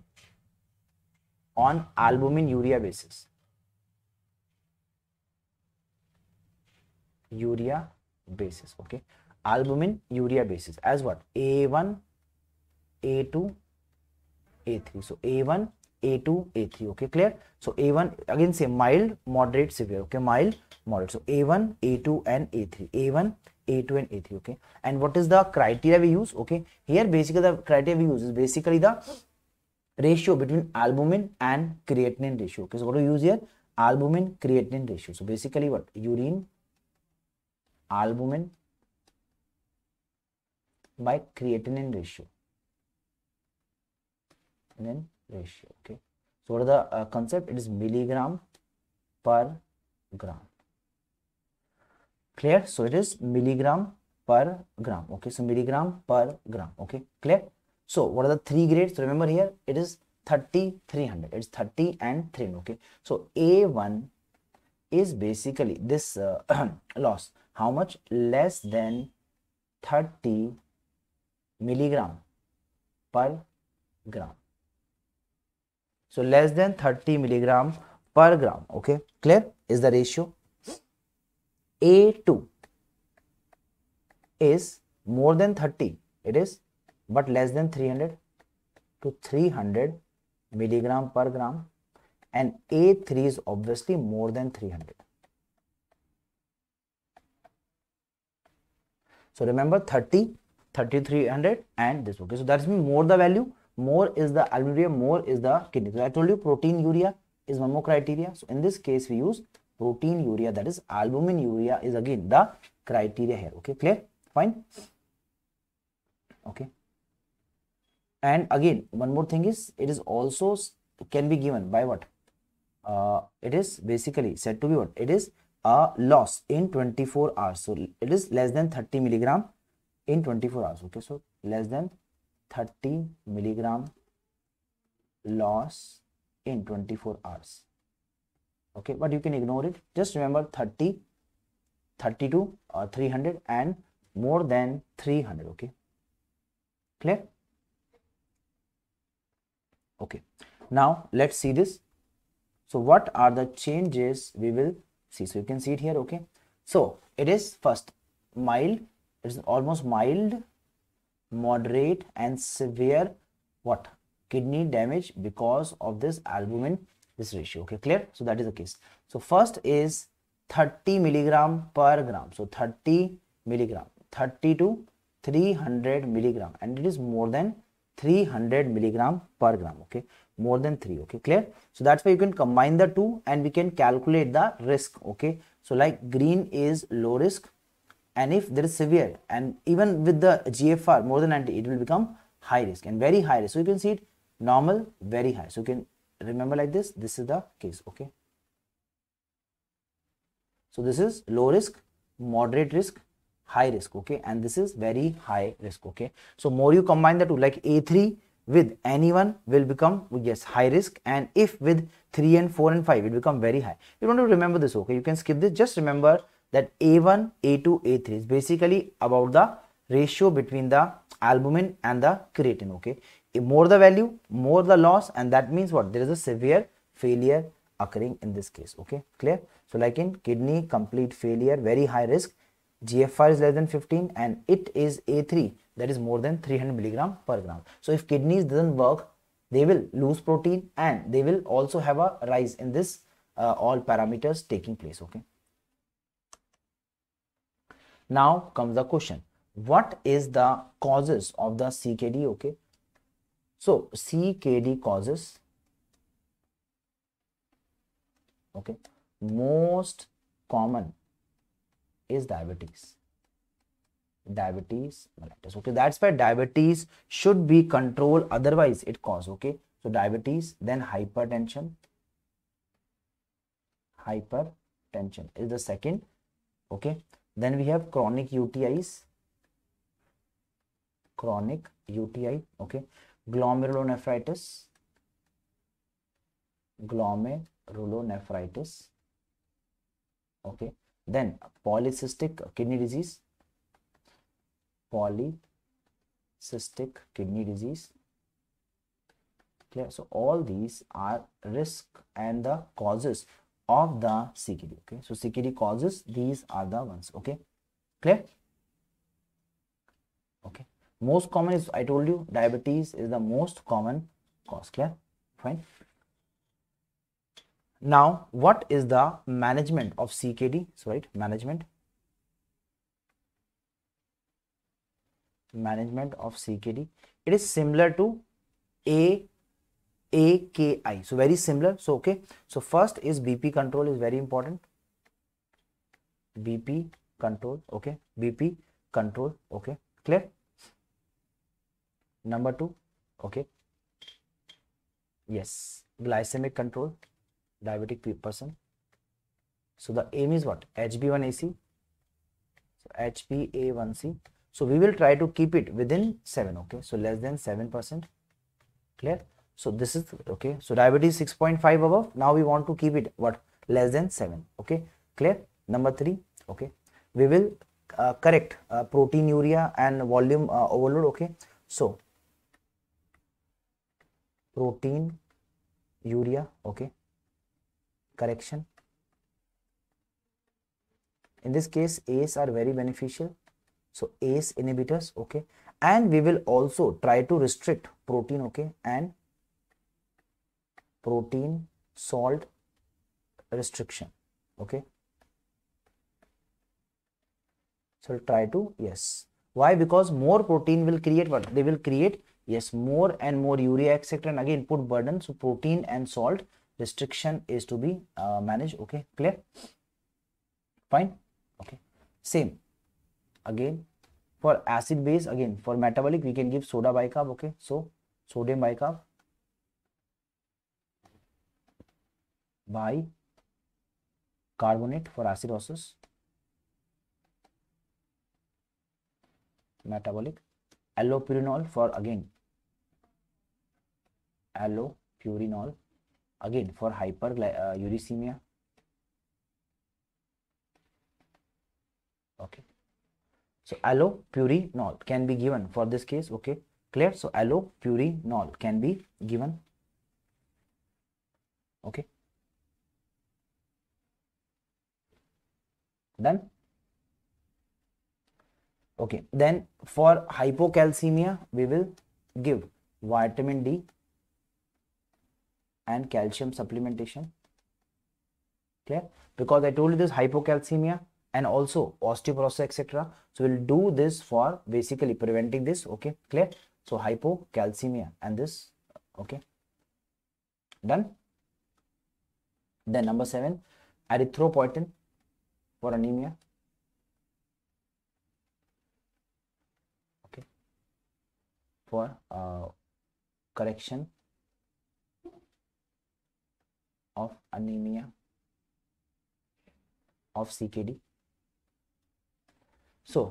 on albumin urea basis urea basis okay albumin urea basis as what a1 a2 a3 so a1 a2 a3 okay clear so a1 again say mild moderate severe okay mild moderate so a1 a2 and a3 a1 a2 and a3 okay and what is the criteria we use okay here basically the criteria we use is basically the ratio between albumin and creatinine ratio okay so what do we use here albumin creatinine ratio so basically what urine albumin by creatinine ratio and then ratio okay so what are the uh, concept it is milligram per gram clear so it is milligram per gram okay so milligram per gram okay clear so what are the three grades remember here it is 30 300 it's 30 and 3 okay so a1 is basically this uh, [clears throat] loss how much less than 30 milligram per gram so less than 30 milligram per gram okay clear is the ratio a2 is more than 30, it is but less than 300 to 300 milligram per gram and A3 is obviously more than 300. So remember 30, 3300 and this okay. So that's more the value, more is the albumin, more is the kidney. So I told you protein urea is one more criteria. So in this case we use protein urea that is albumin urea is again the criteria here okay clear fine okay and again one more thing is it is also can be given by what uh, it is basically said to be what it is a loss in 24 hours so it is less than 30 milligram in 24 hours okay so less than 30 milligram loss in 24 hours okay but you can ignore it just remember 30 32 or uh, 300 and more than 300 okay clear okay now let's see this so what are the changes we will see so you can see it here okay so it is first mild it's almost mild moderate and severe what kidney damage because of this albumin this ratio okay clear so that is the case so first is 30 milligram per gram so 30 milligram 30 to 300 milligram and it is more than 300 milligram per gram okay more than 3 okay clear so that's why you can combine the two and we can calculate the risk okay so like green is low risk and if there is severe and even with the GFR more than 90 it will become high risk and very high risk so you can see it normal very high so you can remember like this this is the case okay so this is low risk moderate risk high risk okay and this is very high risk okay so more you combine the two like a3 with anyone will become yes high risk and if with 3 and 4 and 5 it become very high you want to remember this okay you can skip this just remember that a1 a2 a3 is basically about the ratio between the albumin and the creatine okay more the value more the loss and that means what there is a severe failure occurring in this case okay clear so like in kidney complete failure very high risk gfr is less than 15 and it is a3 that is more than 300 milligram per gram so if kidneys doesn't work they will lose protein and they will also have a rise in this uh, all parameters taking place okay now comes the question what is the causes of the ckd okay so CKD causes okay most common is diabetes diabetes mellitus okay that's why diabetes should be controlled otherwise it cause okay so diabetes then hypertension hypertension is the second okay then we have chronic utis chronic uti okay glomerulonephritis, glomerulonephritis, okay. Then polycystic kidney disease, polycystic kidney disease. Clear. So all these are risk and the causes of the CKD. Okay. So CKD causes these are the ones. Okay. Clear. Okay most common is i told you diabetes is the most common cause clear fine now what is the management of ckd so right management management of ckd it is similar to a aki so very similar so okay so first is bp control is very important bp control okay bp control okay clear number two okay yes glycemic control diabetic person so the aim is what hb1ac so hba1c so we will try to keep it within 7 okay so less than 7 percent clear so this is okay so diabetes 6.5 above now we want to keep it what less than 7 okay clear number 3 okay we will uh, correct uh, proteinuria and volume uh, overload okay so protein urea okay correction in this case A's are very beneficial so ACE inhibitors okay and we will also try to restrict protein okay and protein salt restriction okay so try to yes why because more protein will create what they will create yes more and more urea etc and again put burden so protein and salt restriction is to be uh, managed okay clear fine okay same again for acid base again for metabolic we can give soda bicarb okay so sodium bicarb by carbonate for acidosis metabolic allopurinol for again allopurinol again for hyperuricemia. Uh, okay. So allopurinol can be given for this case. Okay, clear. So allopurinol can be given. Okay. Done. Okay. Then for hypocalcemia, we will give vitamin D and calcium supplementation clear because i told you this hypocalcemia and also osteoporosis etc so we'll do this for basically preventing this okay clear so hypocalcemia and this okay done then number seven erythropoietin for anemia okay for uh, correction of anemia of CKD. So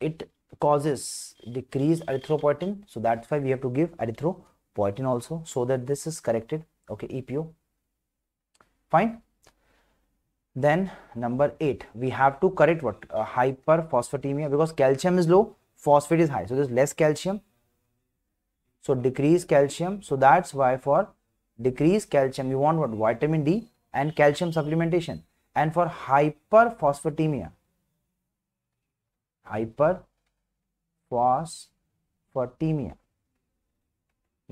it causes decreased erythropoietin. So that's why we have to give erythropoietin also so that this is corrected. Okay, EPO. Fine. Then number eight, we have to correct what uh, hyperphosphatemia because calcium is low, phosphate is high. So there's less calcium. So decrease calcium. So that's why for decrease calcium you want what vitamin d and calcium supplementation and for hyperphosphatemia hyperphosphatemia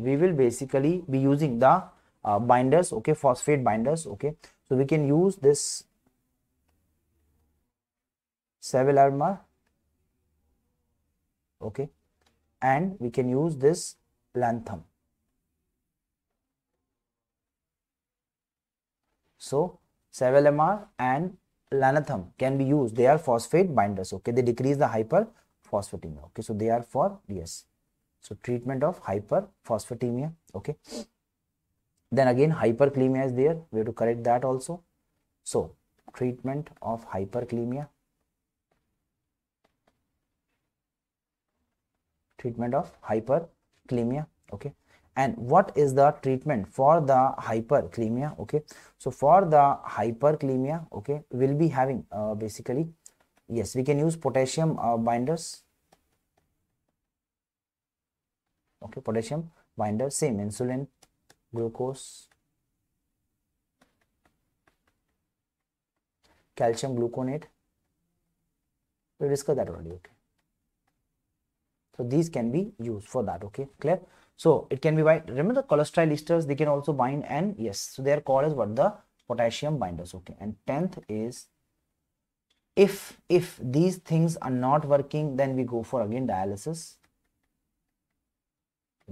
we will basically be using the uh, binders okay phosphate binders okay so we can use this sevelarmer okay and we can use this lantham So sevelamer and lanthanum can be used. They are phosphate binders. Okay, they decrease the hyperphosphatemia. Okay, so they are for DS. So treatment of hyperphosphatemia. Okay. Then again hyperkalemia is there. We have to correct that also. So treatment of hyperkalemia. Treatment of hyperkalemia. Okay and what is the treatment for the hyperkalemia okay so for the hyperkalemia okay we'll be having uh, basically yes we can use potassium uh, binders okay potassium binder same insulin glucose calcium gluconate we will discussed that already okay so these can be used for that okay clear so it can be bind. Remember the cholesterol esters, they can also bind and yes, so they are called as what the potassium binders. Okay, and tenth is if if these things are not working, then we go for again dialysis.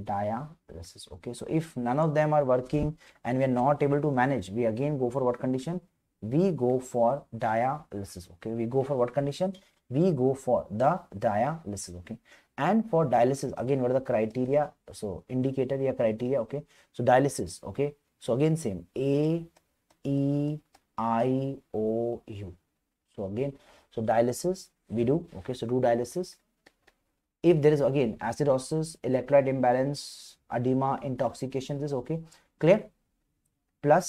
Dialysis. Okay, so if none of them are working and we are not able to manage, we again go for what condition? We go for dialysis. Okay, we go for what condition? We go for the dialysis. Okay, and for dialysis again what are the criteria so indicator yeah criteria okay so dialysis okay so again same a e i o u so again so dialysis we do okay so do dialysis if there is again acidosis electrolyte imbalance edema intoxication this okay clear plus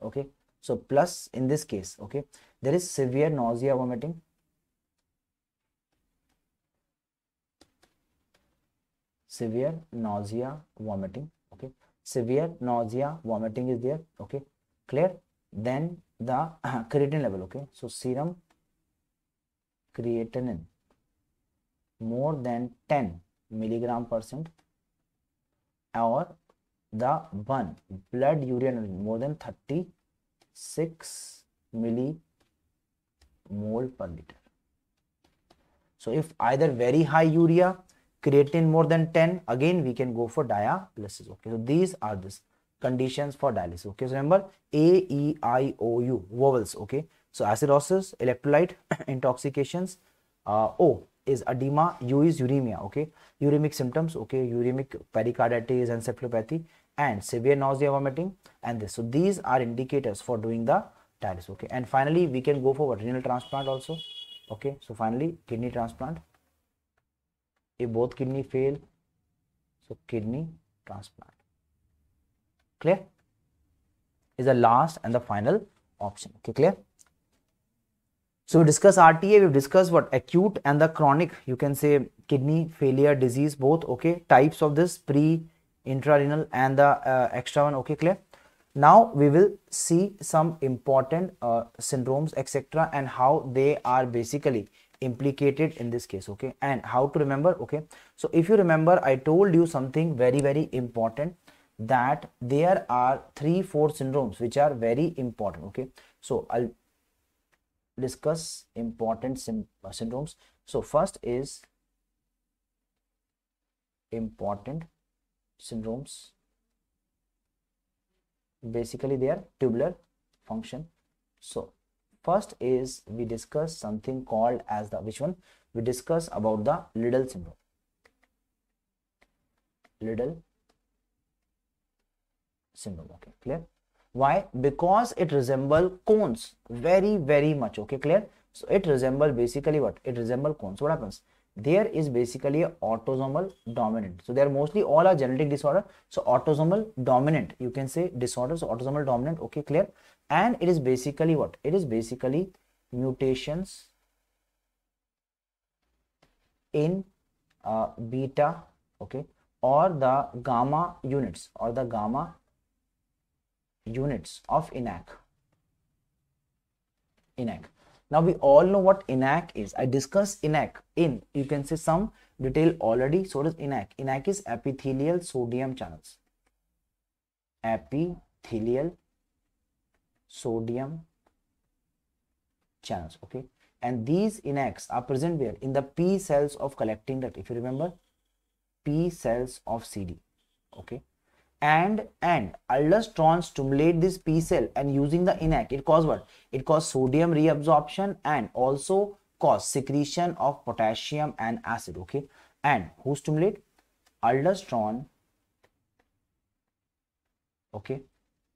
okay so plus in this case okay there is severe nausea vomiting severe nausea vomiting okay severe nausea vomiting is there okay clear then the creatinine level okay so serum creatinine more than 10 milligram percent or the one blood urinary more than 36 milli mole per liter so if either very high urea creatinine more than 10 again we can go for dialysis okay so these are the conditions for dialysis okay so remember a e i o u vowels okay so acidosis electrolyte [coughs] intoxications uh, o is edema u is uremia okay uremic symptoms okay uremic pericarditis encephalopathy and severe nausea vomiting and this so these are indicators for doing the dialysis okay and finally we can go for renal transplant also okay so finally kidney transplant if both kidney fail, so kidney transplant. Clear? Is the last and the final option. Okay, clear? So we discuss RTA, we've discussed what acute and the chronic, you can say kidney failure disease, both okay, types of this pre intrarenal and the uh, extra one, okay, clear. Now we will see some important uh, syndromes, etc., and how they are basically implicated in this case okay and how to remember okay so if you remember i told you something very very important that there are three four syndromes which are very important okay so i'll discuss important uh, syndromes so first is important syndromes basically they are tubular function so first is we discuss something called as the which one we discuss about the little symbol. little symbol. okay clear why because it resemble cones very very much okay clear so it resemble basically what it resemble cones what happens there is basically a autosomal dominant so they are mostly all are genetic disorder so autosomal dominant you can say disorders autosomal dominant okay clear and it is basically what it is basically mutations in uh, beta okay or the gamma units or the gamma units of ENaC. ENaC. Now we all know what INaC is. I discussed INaC In, you can see some detail already. So does INaC. INaC is epithelial sodium channels. Epithelial sodium channels. Okay. And these INaCs are present where? In the P cells of collecting duct. If you remember, P cells of CD. Okay and and aldosterone stimulate this P cell and using the inact it cause what it cause sodium reabsorption and also cause secretion of potassium and acid okay and who stimulate aldosterone okay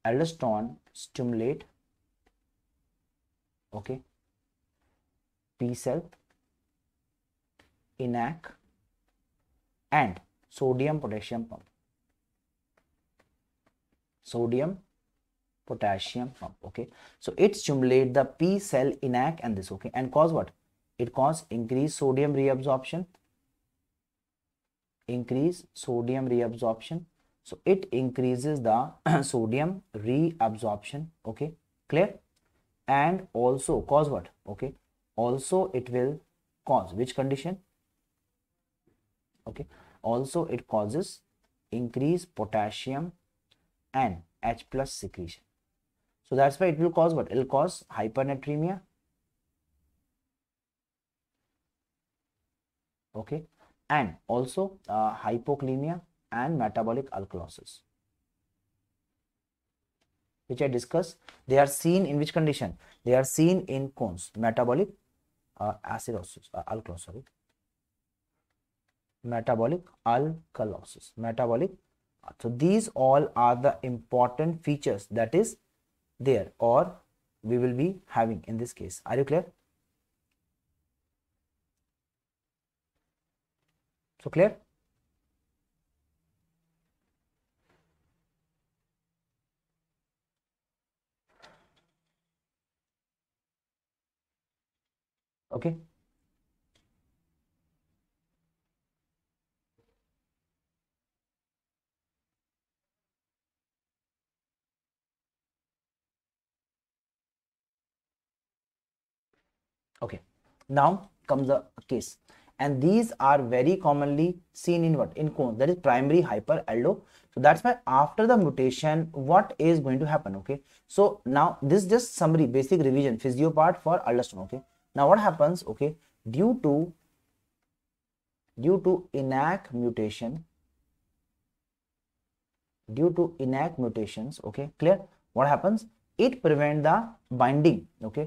aldosterone stimulate okay P cell inact and sodium potassium pump sodium potassium pump oh, okay so it stimulate the p cell inact and this okay and cause what it cause increase sodium reabsorption increase sodium reabsorption so it increases the [clears throat] sodium reabsorption okay clear and also cause what okay also it will cause which condition okay also it causes increase potassium and H plus secretion. So that's why it will cause what? It will cause hypernatremia. Okay. And also uh, hypokalemia and metabolic alkalosis which I discussed, they are seen in which condition? They are seen in cones, metabolic uh, acidosis, uh, alkalosis, metabolic alkalosis, metabolic so these all are the important features that is there or we will be having in this case. Are you clear? So clear? Okay. okay now comes the case and these are very commonly seen in what in cones that is primary hyperaldo so that's why after the mutation what is going to happen okay so now this just summary basic revision physio part for aldosterone okay now what happens okay due to due to inact mutation due to inact mutations okay clear what happens it prevent the binding okay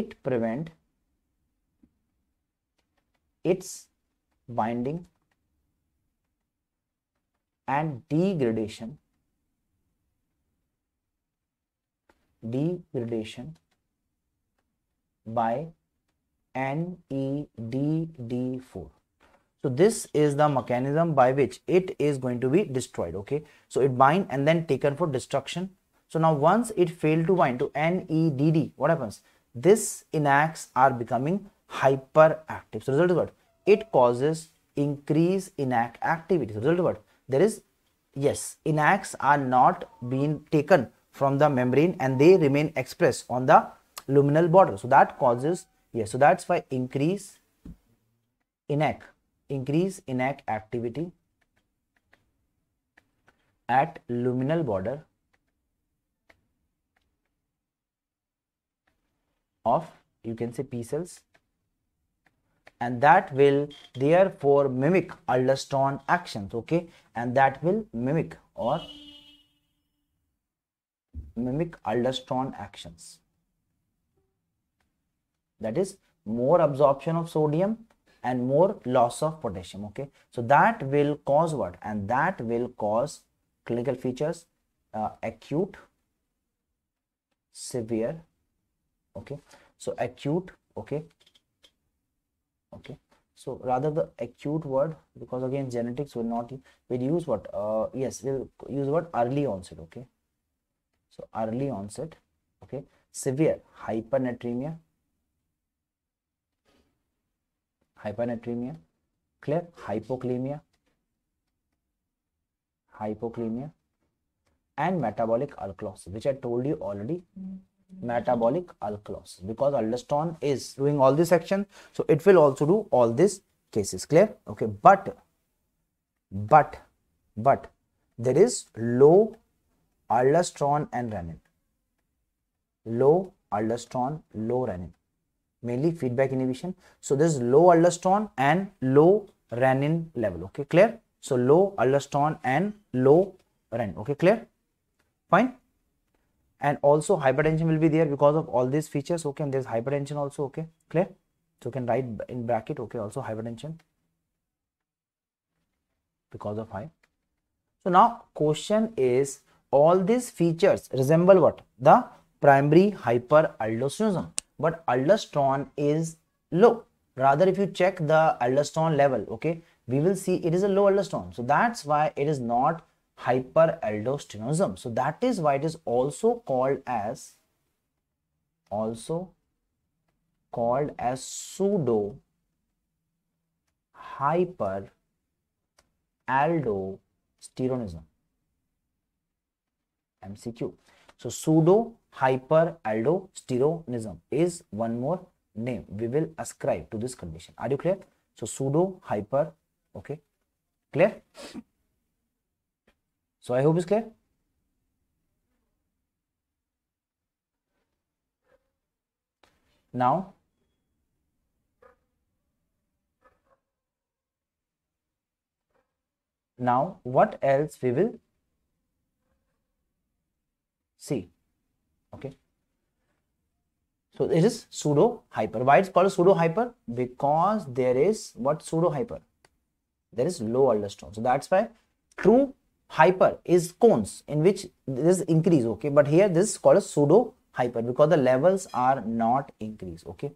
it prevent its binding and degradation degradation by NEDD4. So this is the mechanism by which it is going to be destroyed. Okay. So it bind and then taken for destruction. So now once it failed to bind to NEDD, what happens? this enacts are becoming hyperactive. So result is what? It causes increase in activity. So result is what? There is, yes, enacts are not being taken from the membrane and they remain expressed on the luminal border. So that causes, yes, so that's why increase inac, increase inac activity at luminal border of you can say P cells and that will therefore mimic aldosterone actions okay and that will mimic or mimic aldosterone actions that is more absorption of sodium and more loss of potassium okay so that will cause what and that will cause clinical features uh, acute severe okay so acute okay okay so rather the acute word because again genetics will not we'll use what uh, yes we'll use what early onset okay so early onset okay severe hypernatremia hypernatremia clear hypokalemia hypokalemia and metabolic alkalosis which i told you already mm -hmm metabolic alkalosis because aldosterone is doing all this action so it will also do all these cases clear okay but but but there is low aldosterone and renin low aldosterone low renin mainly feedback inhibition so this low aldosterone and low renin level okay clear so low aldosterone and low renin okay clear fine and also hypertension will be there because of all these features okay and there's hypertension also okay clear so you can write in bracket okay also hypertension because of high so now question is all these features resemble what the primary hyperaldosteronism but aldosterone is low rather if you check the aldosterone level okay we will see it is a low aldosterone so that's why it is not hyperaldosteronism. So that is why it is also called as also called as pseudo hyperaldosteronism MCQ. So pseudo hyperaldosteronism is one more name we will ascribe to this condition. Are you clear? So pseudo hyper okay clear so I hope it's clear. Now, now what else we will see, okay. So it is pseudo hyper. Why it's called pseudo hyper? Because there is what pseudo hyper? There is low aldosterone. So that's why true hyper is cones in which this increase okay but here this is called a pseudo hyper because the levels are not increased okay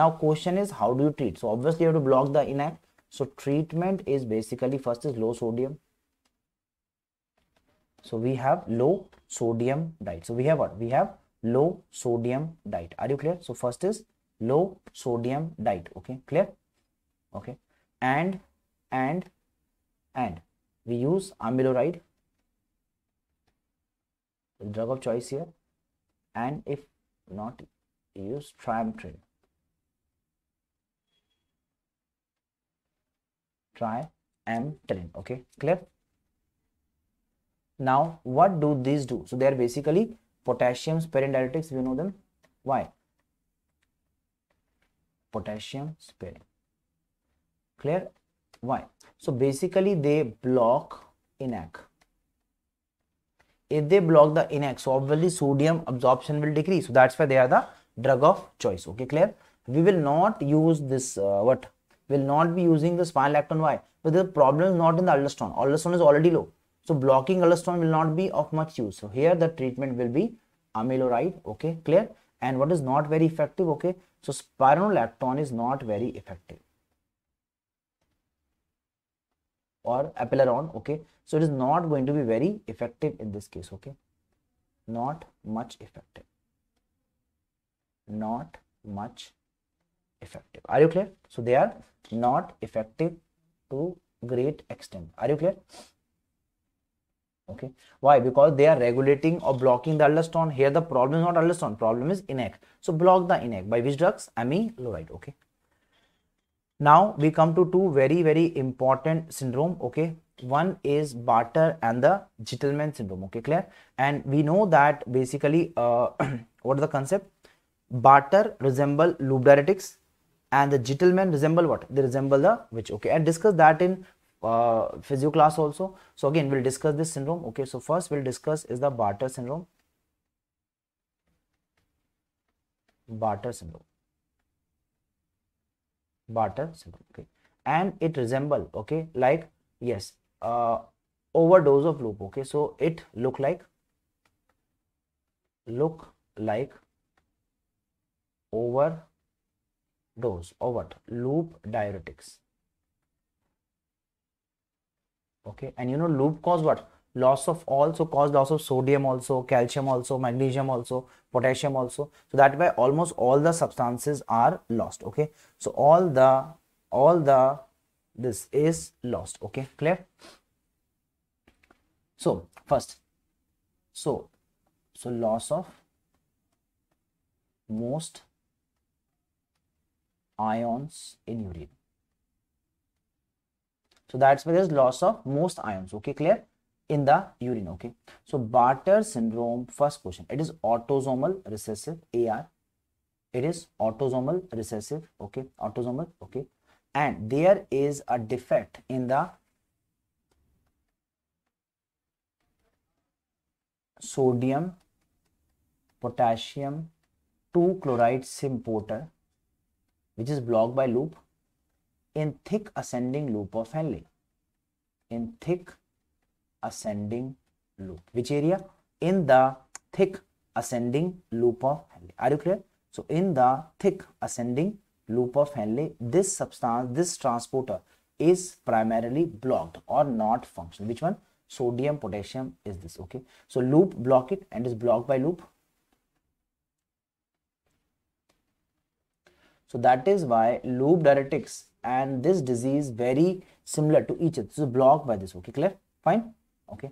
now question is how do you treat so obviously you have to block the inact so treatment is basically first is low sodium so we have low sodium diet so we have what we have low sodium diet are you clear so first is low sodium diet okay clear okay and and and we use amyloride the drug of choice here and if not use triamtrin triamtrin okay clear now what do these do so they are basically potassium sparing diuretics we know them why potassium sparing clear why so basically they block inac. If they block the inac, so obviously sodium absorption will decrease. So that's why they are the drug of choice. Okay, clear? We will not use this uh, what? Will not be using the spinolactone. Why? But the problem is not in the aldosterone. Aldosterone is already low. So blocking aldosterone will not be of much use. So here the treatment will be amyloride. Okay, clear? And what is not very effective? Okay, so spironolactone is not very effective. or apeileron okay so it is not going to be very effective in this case okay not much effective not much effective are you clear so they are not effective to great extent are you clear okay why because they are regulating or blocking the aldosterone here the problem is not aldosterone problem is inac so block the inac by which drugs amyloride okay now we come to two very very important syndrome okay one is barter and the gentleman syndrome okay clear and we know that basically uh, [clears throat] what is the concept barter resemble loop diuretics and the gentleman resemble what they resemble the which. okay and discuss that in uh, physio class also so again we'll discuss this syndrome okay so first we'll discuss is the barter syndrome barter syndrome barter syndrome okay and it resemble okay like yes uh overdose of loop okay so it look like look like overdose or what loop diuretics okay and you know loop cause what loss of also cause loss of sodium also calcium also magnesium also potassium also so that way almost all the substances are lost okay so all the all the this is lost okay clear so first so so loss of most ions in urine so that's why there's loss of most ions okay clear in the urine. Okay. So Barter syndrome, first question. It is autosomal recessive AR. It is autosomal recessive. Okay. Autosomal. Okay. And there is a defect in the sodium potassium 2 chloride symporter which is blocked by loop in thick ascending loop of Henle in thick ascending loop. Which area? In the thick ascending loop of Henle. Are you clear? So in the thick ascending loop of Henle, this substance, this transporter is primarily blocked or not functional. Which one? Sodium potassium is this. Okay. So loop block it and is blocked by loop. So that is why loop diuretics and this disease very similar to each other. So blocked by this. Okay, clear? Fine okay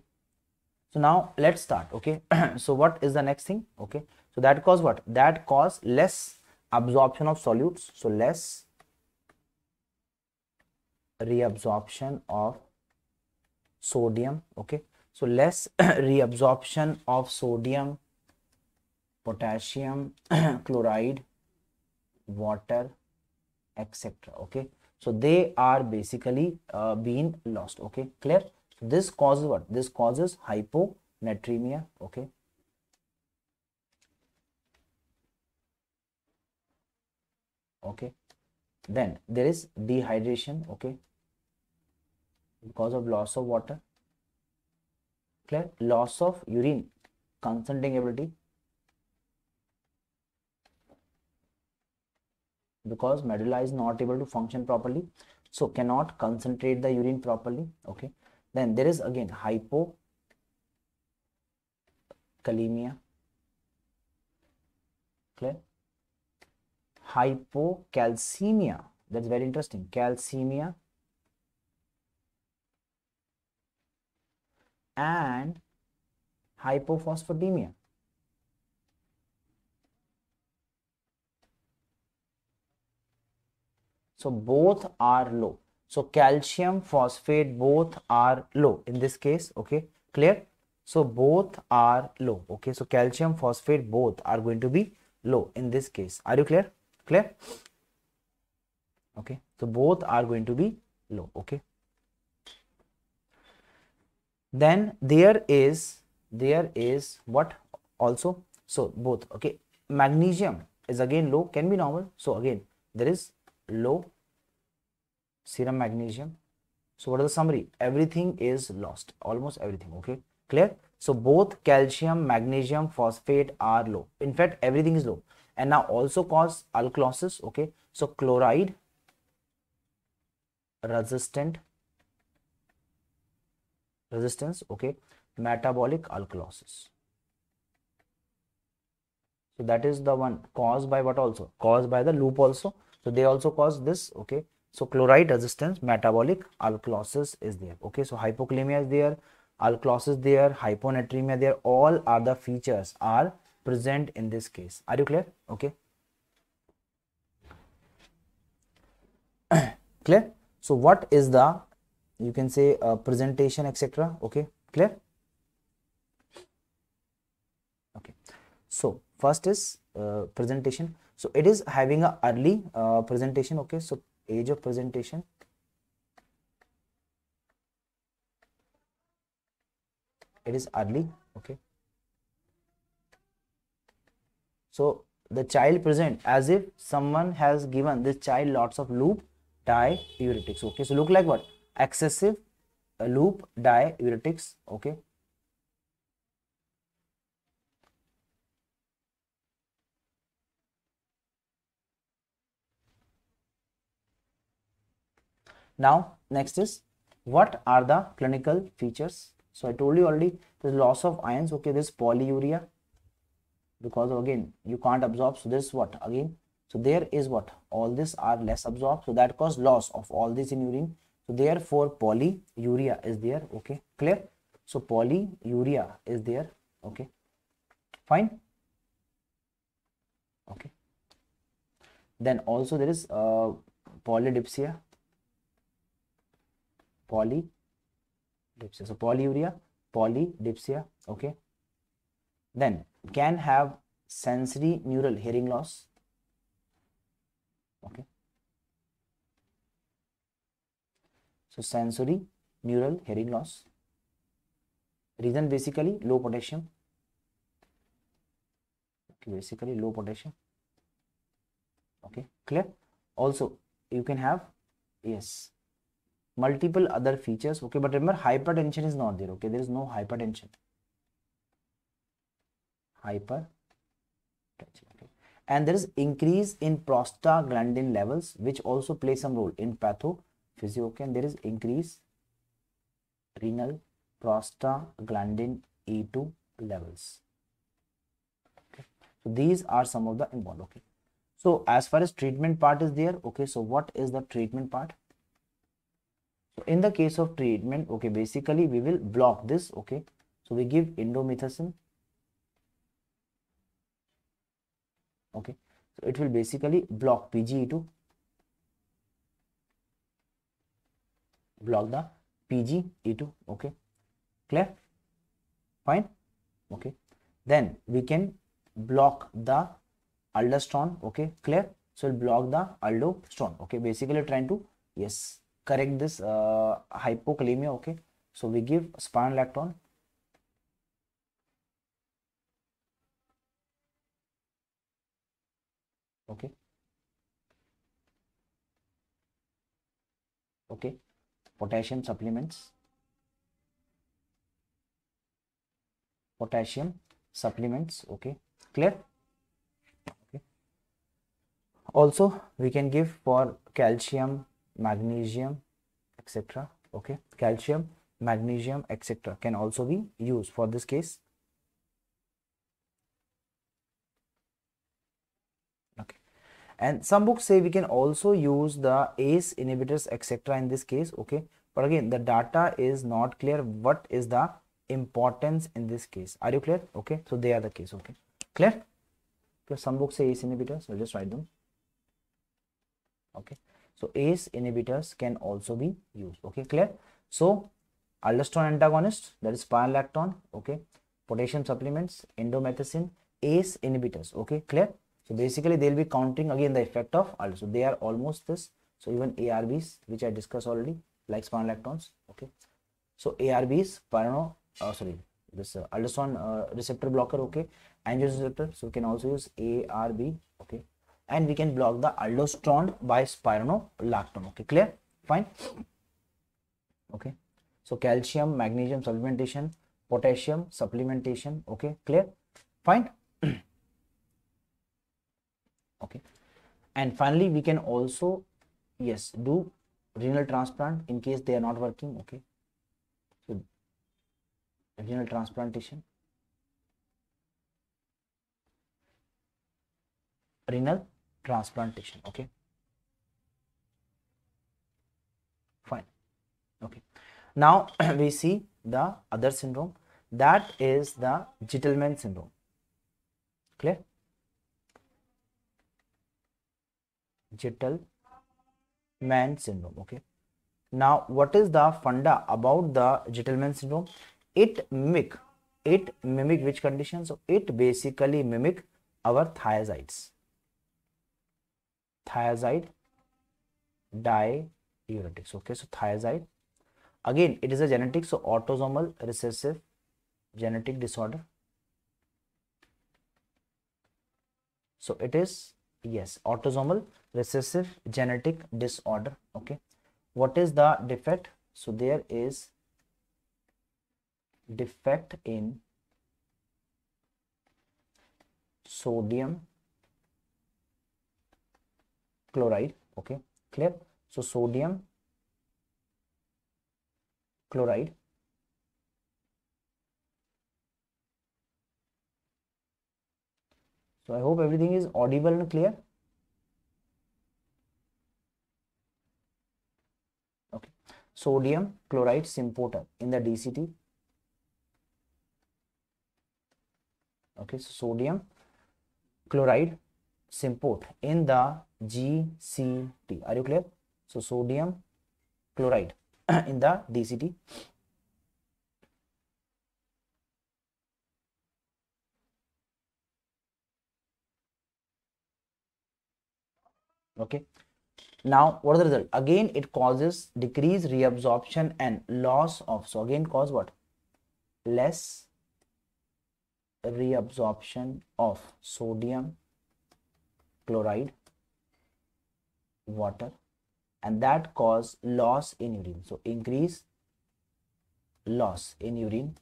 so now let's start okay [clears throat] so what is the next thing okay so that cause what that cause less absorption of solutes so less reabsorption of sodium okay so less [clears throat] reabsorption of sodium potassium [clears throat] chloride water etc okay so they are basically uh, being lost okay clear this causes what this causes hyponatremia okay okay then there is dehydration okay because of loss of water clear loss of urine concentrating ability because medulla is not able to function properly so cannot concentrate the urine properly okay then there is again hypokalemia. Clear? Hypocalcemia. That's very interesting. Calcemia. And hypophosphatemia. So both are low. So calcium phosphate both are low in this case. Okay, clear? So both are low. Okay, so calcium phosphate both are going to be low in this case. Are you clear? Clear? Okay, so both are going to be low. Okay. Then there is there is what also so both okay magnesium is again low can be normal so again there is low serum magnesium so what is the summary everything is lost almost everything okay clear so both calcium magnesium phosphate are low in fact everything is low and now also cause alkalosis okay so chloride resistant resistance okay metabolic alkalosis so that is the one caused by what also caused by the loop also so they also cause this okay so chloride resistance metabolic alkalosis is there. Okay, so hypokalemia is there, alkalosis there, hyponatremia there, all other features are present in this case. Are you clear? Okay. [clears throat] clear? So what is the, you can say uh, presentation, etc. Okay, clear? Okay, so first is uh, presentation. So it is having a early uh, presentation. Okay, so age of presentation it is early okay so the child present as if someone has given this child lots of loop diuretics okay so look like what excessive uh, loop loop diuretics okay Now, next is what are the clinical features? So I told you already the loss of ions. Okay, this polyuria because again you can't absorb. So this what again? So there is what all these are less absorbed. So that cause loss of all these in urine. So therefore polyuria is there. Okay, clear? So polyuria is there. Okay, fine. Okay. Then also there is uh, polydipsia polydipsia. So polyuria, polydipsia. Okay. Then can have sensory neural hearing loss. Okay. So sensory neural hearing loss. Reason basically low potassium. Okay, basically low potassium. Okay, clear? Also, you can have yes multiple other features okay but remember hypertension is not there okay there is no hypertension Hyper. okay. and there is increase in prostaglandin levels which also play some role in pathophysiology okay. and there is increase renal prostaglandin e2 levels okay. so these are some of the important okay so as far as treatment part is there okay so what is the treatment part so in the case of treatment, okay, basically we will block this, okay. So we give indomethacin. Okay, so it will basically block PGE2, block the PGE2, okay. Clear? Fine? Okay. Then we can block the aldosterone, okay, clear? So we'll block the aldosterone, okay, basically trying to, yes, correct this uh, hypokalemia okay so we give spironolactone okay okay potassium supplements potassium supplements okay clear okay also we can give for calcium magnesium etc okay calcium magnesium etc can also be used for this case okay and some books say we can also use the ace inhibitors etc in this case okay but again the data is not clear what is the importance in this case are you clear okay so they are the case okay clear because some books say ace inhibitors so just write them okay so ACE inhibitors can also be used. Okay, clear? So aldosterone antagonist, that is spironolactone, okay, potassium supplements, endomethacin, ACE inhibitors. Okay, clear? So basically they'll be countering again the effect of aldosterone. They are almost this. So even ARBs, which I discussed already, like spironolactones. Okay. So ARBs, pyrano, uh, sorry, this uh, aldosterone uh, receptor blocker. Okay, receptor. So we can also use ARB. Okay, and we can block the aldosterone by spironolactone okay clear fine okay so calcium magnesium supplementation potassium supplementation okay clear fine [clears throat] okay and finally we can also yes do renal transplant in case they are not working okay so renal transplantation renal transplantation okay fine okay now [clears throat] we see the other syndrome that is the Gitelman syndrome clear Gitelman syndrome okay now what is the funda about the Gitelman syndrome it mimic it mimic which condition so it basically mimic our thiazides thiazide diuretics okay so thiazide again it is a genetic so autosomal recessive genetic disorder so it is yes autosomal recessive genetic disorder okay what is the defect so there is defect in sodium chloride okay clear so sodium chloride so i hope everything is audible and clear okay sodium chloride symporter in the dct okay so sodium chloride symport in the GCT. Are you clear? So sodium chloride [coughs] in the DCT. Okay. Now, what is the result? Again, it causes decreased reabsorption and loss of. So, again, cause what? Less reabsorption of sodium chloride water and that cause loss in urine so increase loss in urine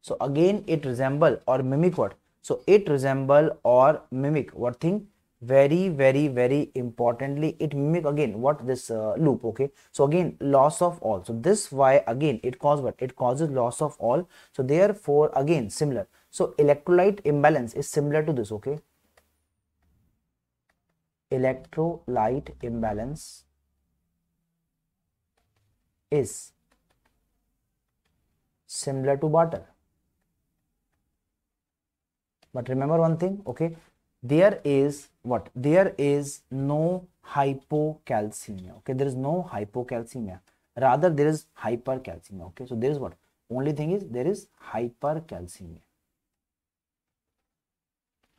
so again it resemble or mimic what so it resemble or mimic what thing very very very importantly it mimic again what this uh, loop okay so again loss of all so this why again it cause what it causes loss of all so therefore again similar so electrolyte imbalance is similar to this okay electrolyte imbalance is similar to water but remember one thing okay there is what there is no hypocalcemia okay there is no hypocalcemia rather there is hypercalcemia okay so there is what only thing is there is hypercalcemia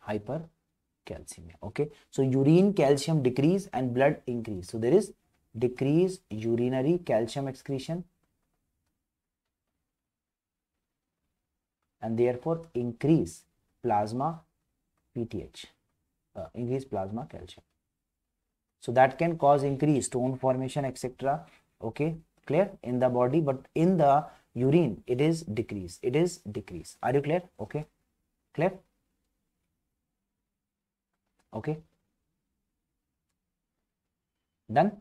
hyper calcium okay so urine calcium decrease and blood increase so there is decrease urinary calcium excretion and therefore increase plasma PTH, uh, increase plasma calcium. So that can cause increase stone formation, etc. Okay, clear in the body, but in the urine, it is decrease. It is decrease. Are you clear? Okay, clear okay done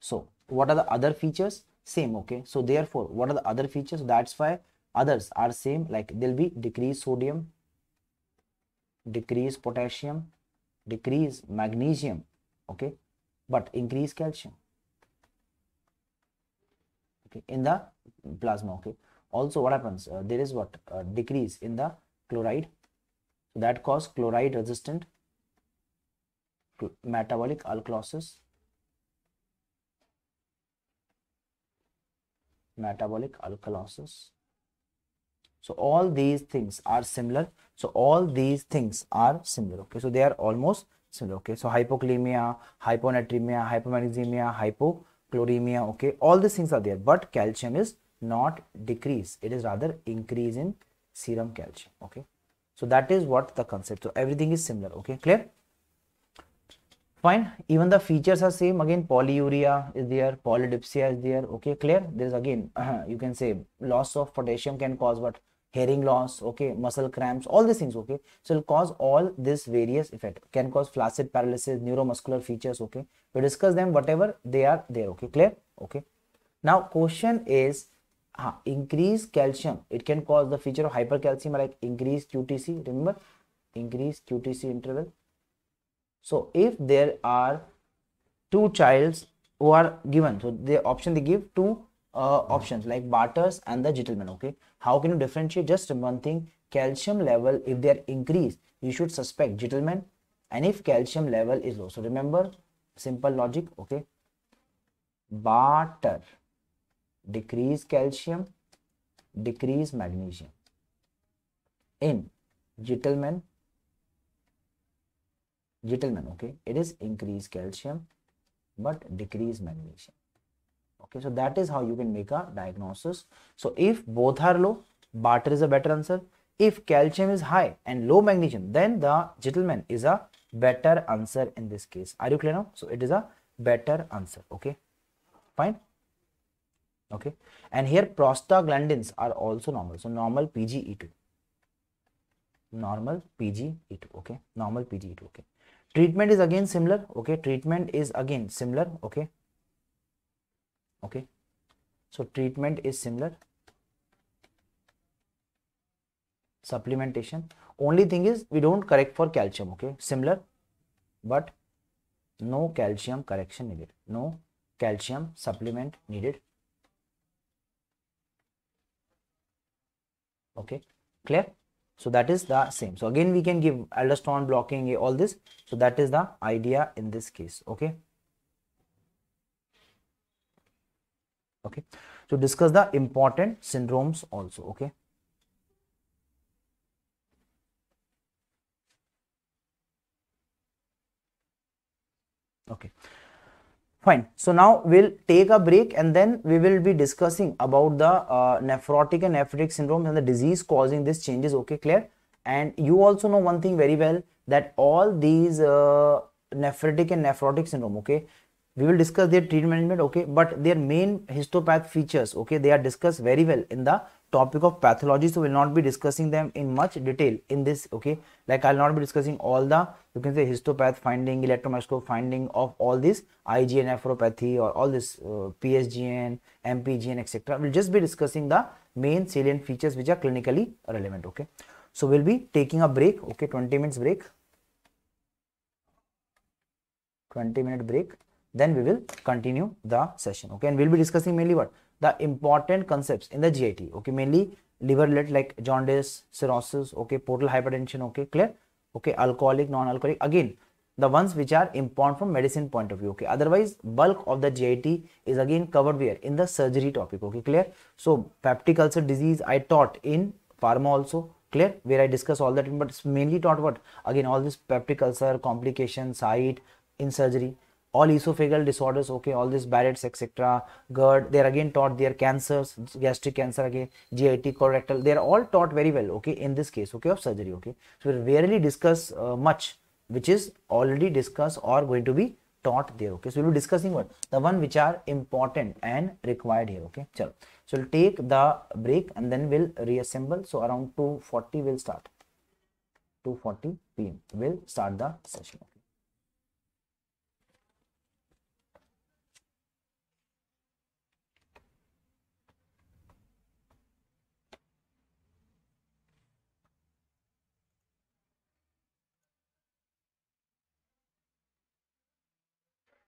so what are the other features same okay so therefore what are the other features that's why others are same like there'll be decrease sodium decrease potassium decrease magnesium okay but increase calcium okay in the plasma okay also what happens uh, there is what uh, decrease in the chloride that cause chloride resistant metabolic alkalosis. Metabolic alkalosis. So all these things are similar. So all these things are similar. Okay. So they are almost similar. Okay. So hypokalemia, hyponatremia, hypomagnesemia, hypochloremia. Okay. All these things are there. But calcium is not decrease. It is rather increase in serum calcium. Okay so that is what the concept so everything is similar okay clear fine even the features are same again polyuria is there polydipsia is there okay clear there is again uh, [clears throat] you can say loss of potassium can cause what hearing loss okay muscle cramps all these things okay so it'll cause all this various effect can cause flaccid paralysis neuromuscular features okay we discuss them whatever they are there okay clear okay now question is हाँ increase calcium it can cause the feature of hyper calcium like increase QTc remember increase QTc so if there are two childs who are given so the option they give two uh, hmm. options like barters and the gentleman okay how can you differentiate just one thing calcium level if they are increased you should suspect gentleman and if calcium level is low so remember simple logic okay barter decrease calcium, decrease magnesium. In gentleman, gentleman, okay, it is increase calcium but decrease magnesium. Okay, so that is how you can make a diagnosis. So if both are low, Barter is a better answer. If calcium is high and low magnesium, then the gentleman is a better answer in this case. Are you clear now? So it is a better answer. Okay, fine okay and here prostaglandins are also normal so normal pge2 normal pge2 okay normal pge2 okay treatment is again similar okay treatment is again similar okay okay so treatment is similar supplementation only thing is we don't correct for calcium okay similar but no calcium correction needed no calcium supplement needed okay clear so that is the same so again we can give aldosterone blocking all this so that is the idea in this case okay okay so discuss the important syndromes also okay okay fine so now we'll take a break and then we will be discussing about the uh, nephrotic and nephritic syndrome and the disease causing these changes okay clear? and you also know one thing very well that all these uh, nephritic and nephrotic syndrome okay we will discuss their treatment management okay but their main histopath features okay they are discussed very well in the topic of pathology so we'll not be discussing them in much detail in this okay like i'll not be discussing all the you can say histopath finding electromicroscope finding of all this ign nephropathy or all this uh, psgn mpgn etc we'll just be discussing the main salient features which are clinically relevant okay so we'll be taking a break okay 20 minutes break 20 minute break then we will continue the session okay and we'll be discussing mainly what the important concepts in the git okay mainly liver related like jaundice cirrhosis okay portal hypertension okay clear okay alcoholic non-alcoholic again the ones which are important from medicine point of view okay otherwise bulk of the git is again covered where in the surgery topic okay clear so peptic ulcer disease i taught in pharma also clear where i discuss all that but it's mainly taught what again all this peptic ulcer complication site in surgery all esophageal disorders okay all these barrett's etc gerd they're again taught their cancers gastric cancer again git colorectal they're all taught very well okay in this case okay of surgery okay so we rarely discuss uh, much which is already discussed or going to be taught there okay so we'll be discussing what the one which are important and required here okay Chal, so we'll take the break and then we'll reassemble so around 240 we'll start 2:40 pm. We'll start the session.